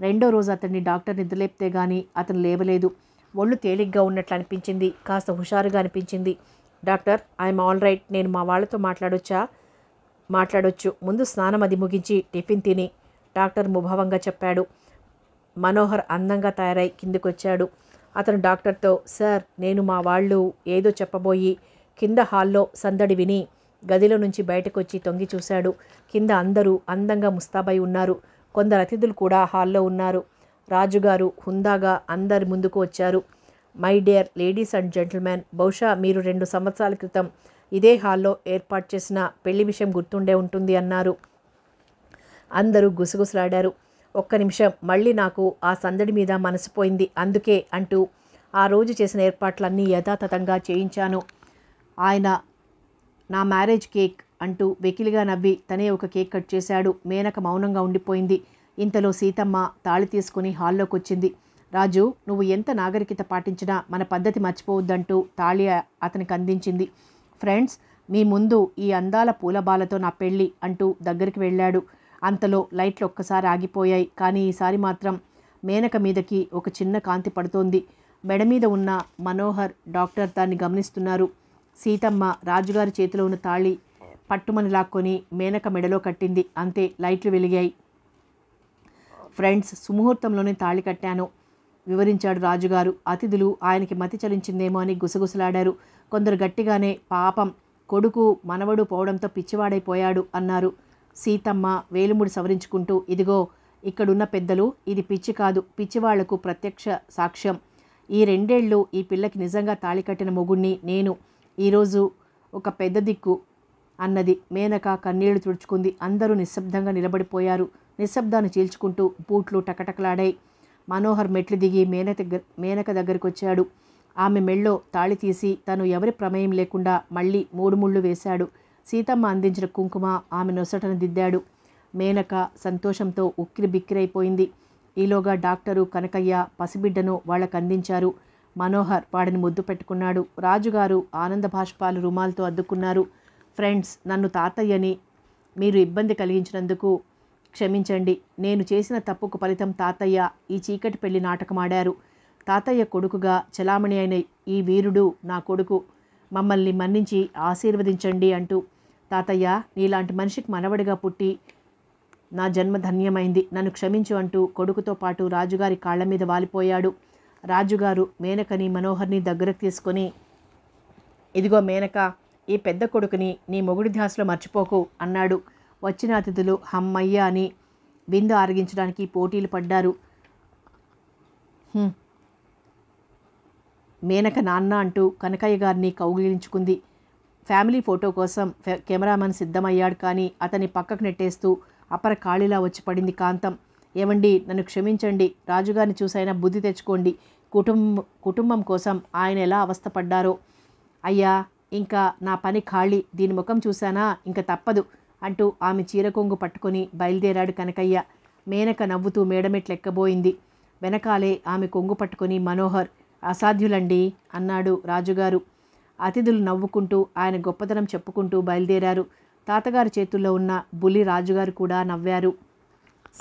రెండో రోజు అతన్ని డాక్టర్ నిద్రలేపితే కానీ అతను లేవలేదు ఒళ్ళు తేలిగ్గా ఉన్నట్లు అనిపించింది కాస్త హుషారుగా అనిపించింది డాక్టర్ ఐఎమ్ ఆల్ రైట్ నేను మా వాళ్ళతో మాట్లాడొచ్చా మాట్లాడొచ్చు ముందు స్నానం అది ముగించి టిఫిన్ తిని డాక్టర్ ముభావంగా చెప్పాడు మనోహర్ అందంగా తయారై కిందికొచ్చాడు అతను డాక్టర్తో సార్ నేను మా వాళ్ళు ఏదో చెప్పబోయి కింద హాల్లో సందడి విని గదిలో నుంచి బయటకొచ్చి తొంగి చూశాడు కింద అందరూ అందంగా ముస్తాబై ఉన్నారు కొందరు అతిథులు కూడా హాల్లో ఉన్నారు రాజుగారు హుందాగా అందరి ముందుకు వచ్చారు my dear ladies and gentlemen బహుశా మీరు రెండు సంవత్సరాల క్రితం ఇదే హాల్లో ఏర్పాటు చేసిన పెళ్లి విషయం గుర్తుండే ఉంటుంది అన్నారు అందరూ గుసగుసలాడారు ఒక్క నిమిషం మళ్ళీ నాకు ఆ సందడి మీద మనసిపోయింది అందుకే అంటూ ఆ రోజు చేసిన ఏర్పాట్లన్నీ యథాతథంగా చేయించాను ఆయన నా మ్యారేజ్ కేక్ అంటూ వెకిలిగా నవ్వి తనే ఒక కేక్ కట్ చేశాడు మేనక మౌనంగా ఉండిపోయింది ఇంతలో సీతమ్మ తాళి తీసుకుని హాల్లోకి వచ్చింది రాజు నువ్వు ఎంత నాగరికత పాటించినా మన పద్ధతి మర్చిపోవద్దంటూ తాళి అతనికి అందించింది ఫ్రెండ్స్ మీ ముందు ఈ అందాల పూలబాలతో నా పెళ్ళి అంటూ దగ్గరికి వెళ్ళాడు అంతలో లైట్లు ఒక్కసారి ఆగిపోయాయి కానీ ఈసారి మాత్రం మేనక మీదకి ఒక చిన్న కాంతి పడుతోంది మెడ మీద ఉన్న మనోహర్ డాక్టర్ దాన్ని గమనిస్తున్నారు సీతమ్మ రాజుగారి చేతిలో ఉన్న తాళి పట్టుమని లాక్కొని మేనక మెడలో కట్టింది అంతే లైట్లు వెలిగాయి ఫ్రెండ్స్ సుముహూర్తంలోనే తాళి కట్టాను వివరించాడు రాజుగారు అతిథులు ఆయనకి మతి చలించిందేమో అని గుసగుసలాడారు కొందరు గట్టిగానే పాపం కొడుకు మనవడు పోవడంతో పిచ్చివాడైపోయాడు అన్నారు సీతమ్మ వేలుముడి సవరించుకుంటూ ఇదిగో ఇక్కడున్న పెద్దలు ఇది పిచ్చి కాదు పిచ్చివాళ్లకు ప్రత్యక్ష సాక్ష్యం ఈ రెండేళ్ళు ఈ పిల్లకి నిజంగా తాళి కట్టిన మొగుణ్ణి నేను ఈరోజు ఒక పెద్ద దిక్కు అన్నది మేనక కన్నీళ్లు తుడుచుకుంది అందరూ నిశ్శబ్దంగా నిలబడిపోయారు నిశ్శబ్దాన్ని చీల్చుకుంటూ బూట్లు టకటకలాడాయి మనోహర్ మెట్లు దిగి మేనక దగ్గర మేనక దగ్గరికి వచ్చాడు ఆమె మెళ్ళో తాళి తీసి తను ఎవరి ప్రమేయం లేకుండా మళ్ళీ మూడు ముళ్ళు వేశాడు సీతమ్మ అందించిన కుంకుమ ఆమె నొసటను దిద్దాడు మేనక సంతోషంతో ఉక్కిరి బిక్కిరైపోయింది ఈలోగా డాక్టరు కనకయ్య పసిబిడ్డను వాళ్ళకు అందించారు మనోహర్ వాడిని ముద్దు పెట్టుకున్నాడు రాజుగారు ఆనంద భాష్పాలు రుమాలతో అద్దుకున్నారు ఫ్రెండ్స్ నన్ను తాతయ్యని మీరు ఇబ్బంది కలిగించినందుకు క్షమించండి నేను చేసిన తప్పుకు ఫలితం తాతయ్య ఈ చీకటి పెళ్లి నాటకమాడారు తాతయ్య కొడుకుగా చలామణి అయిన ఈ వీరుడు నా కొడుకు మమ్మల్ని మన్నించి ఆశీర్వదించండి అంటూ తాతయ్య నీలాంటి మనిషికి మనవడిగా పుట్టి నా జన్మ ధన్యమైంది నన్ను క్షమించు అంటూ కొడుకుతో పాటు రాజుగారి కాళ్ల మీద వాలిపోయాడు రాజుగారు మేనకని మనోహర్ని దగ్గరకు తీసుకొని ఇదిగో మేనక ఈ పెద్ద కొడుకుని నీ మొగుడి ధ్యాసలో మర్చిపోకు అన్నాడు వచ్చిన అతిథులు హమ్మయ్య అని విందు ఆరగించడానికి పోటీలు పడ్డారు మేనక నాన్న అంటూ కనకయ్య గారిని కౌగిలించుకుంది ఫ్యామిలీ ఫోటో కోసం కెమెరామెన్ సిద్ధమయ్యాడు కానీ అతని పక్కకు నెట్టేస్తూ అపర ఖాళీలా వచ్చి పడింది కాంతం ఏమండి నన్ను క్షమించండి రాజుగారిని చూసైనా బుద్ధి తెచ్చుకోండి కుటుంబం కుటుంబం కోసం ఆయన ఎలా అవస్థపడ్డారో అయ్యా ఇంకా నా పని ఖాళీ దీని ముఖం చూశానా ఇంకా తప్పదు అంటూ ఆమె చీరకొంగు పట్టుకొని బయలుదేరాడు కనకయ్య మేనక నవ్వుతూ మేడమెట్లెక్కబోయింది వెనకాలే ఆమె కొంగు పట్టుకొని మనోహర్ అసాధ్యులండి అన్నాడు రాజుగారు అతిథులు నవ్వుకుంటూ ఆయన గొప్పతనం చెప్పుకుంటూ బయలుదేరారు తాతగారి చేతుల్లో ఉన్న బుల్లి రాజుగారు కూడా నవ్వారు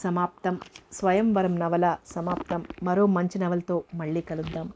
సమాప్తం స్వయంవరం నవల సమాప్తం మరో మంచి నవలతో మళ్ళీ కలుద్దాం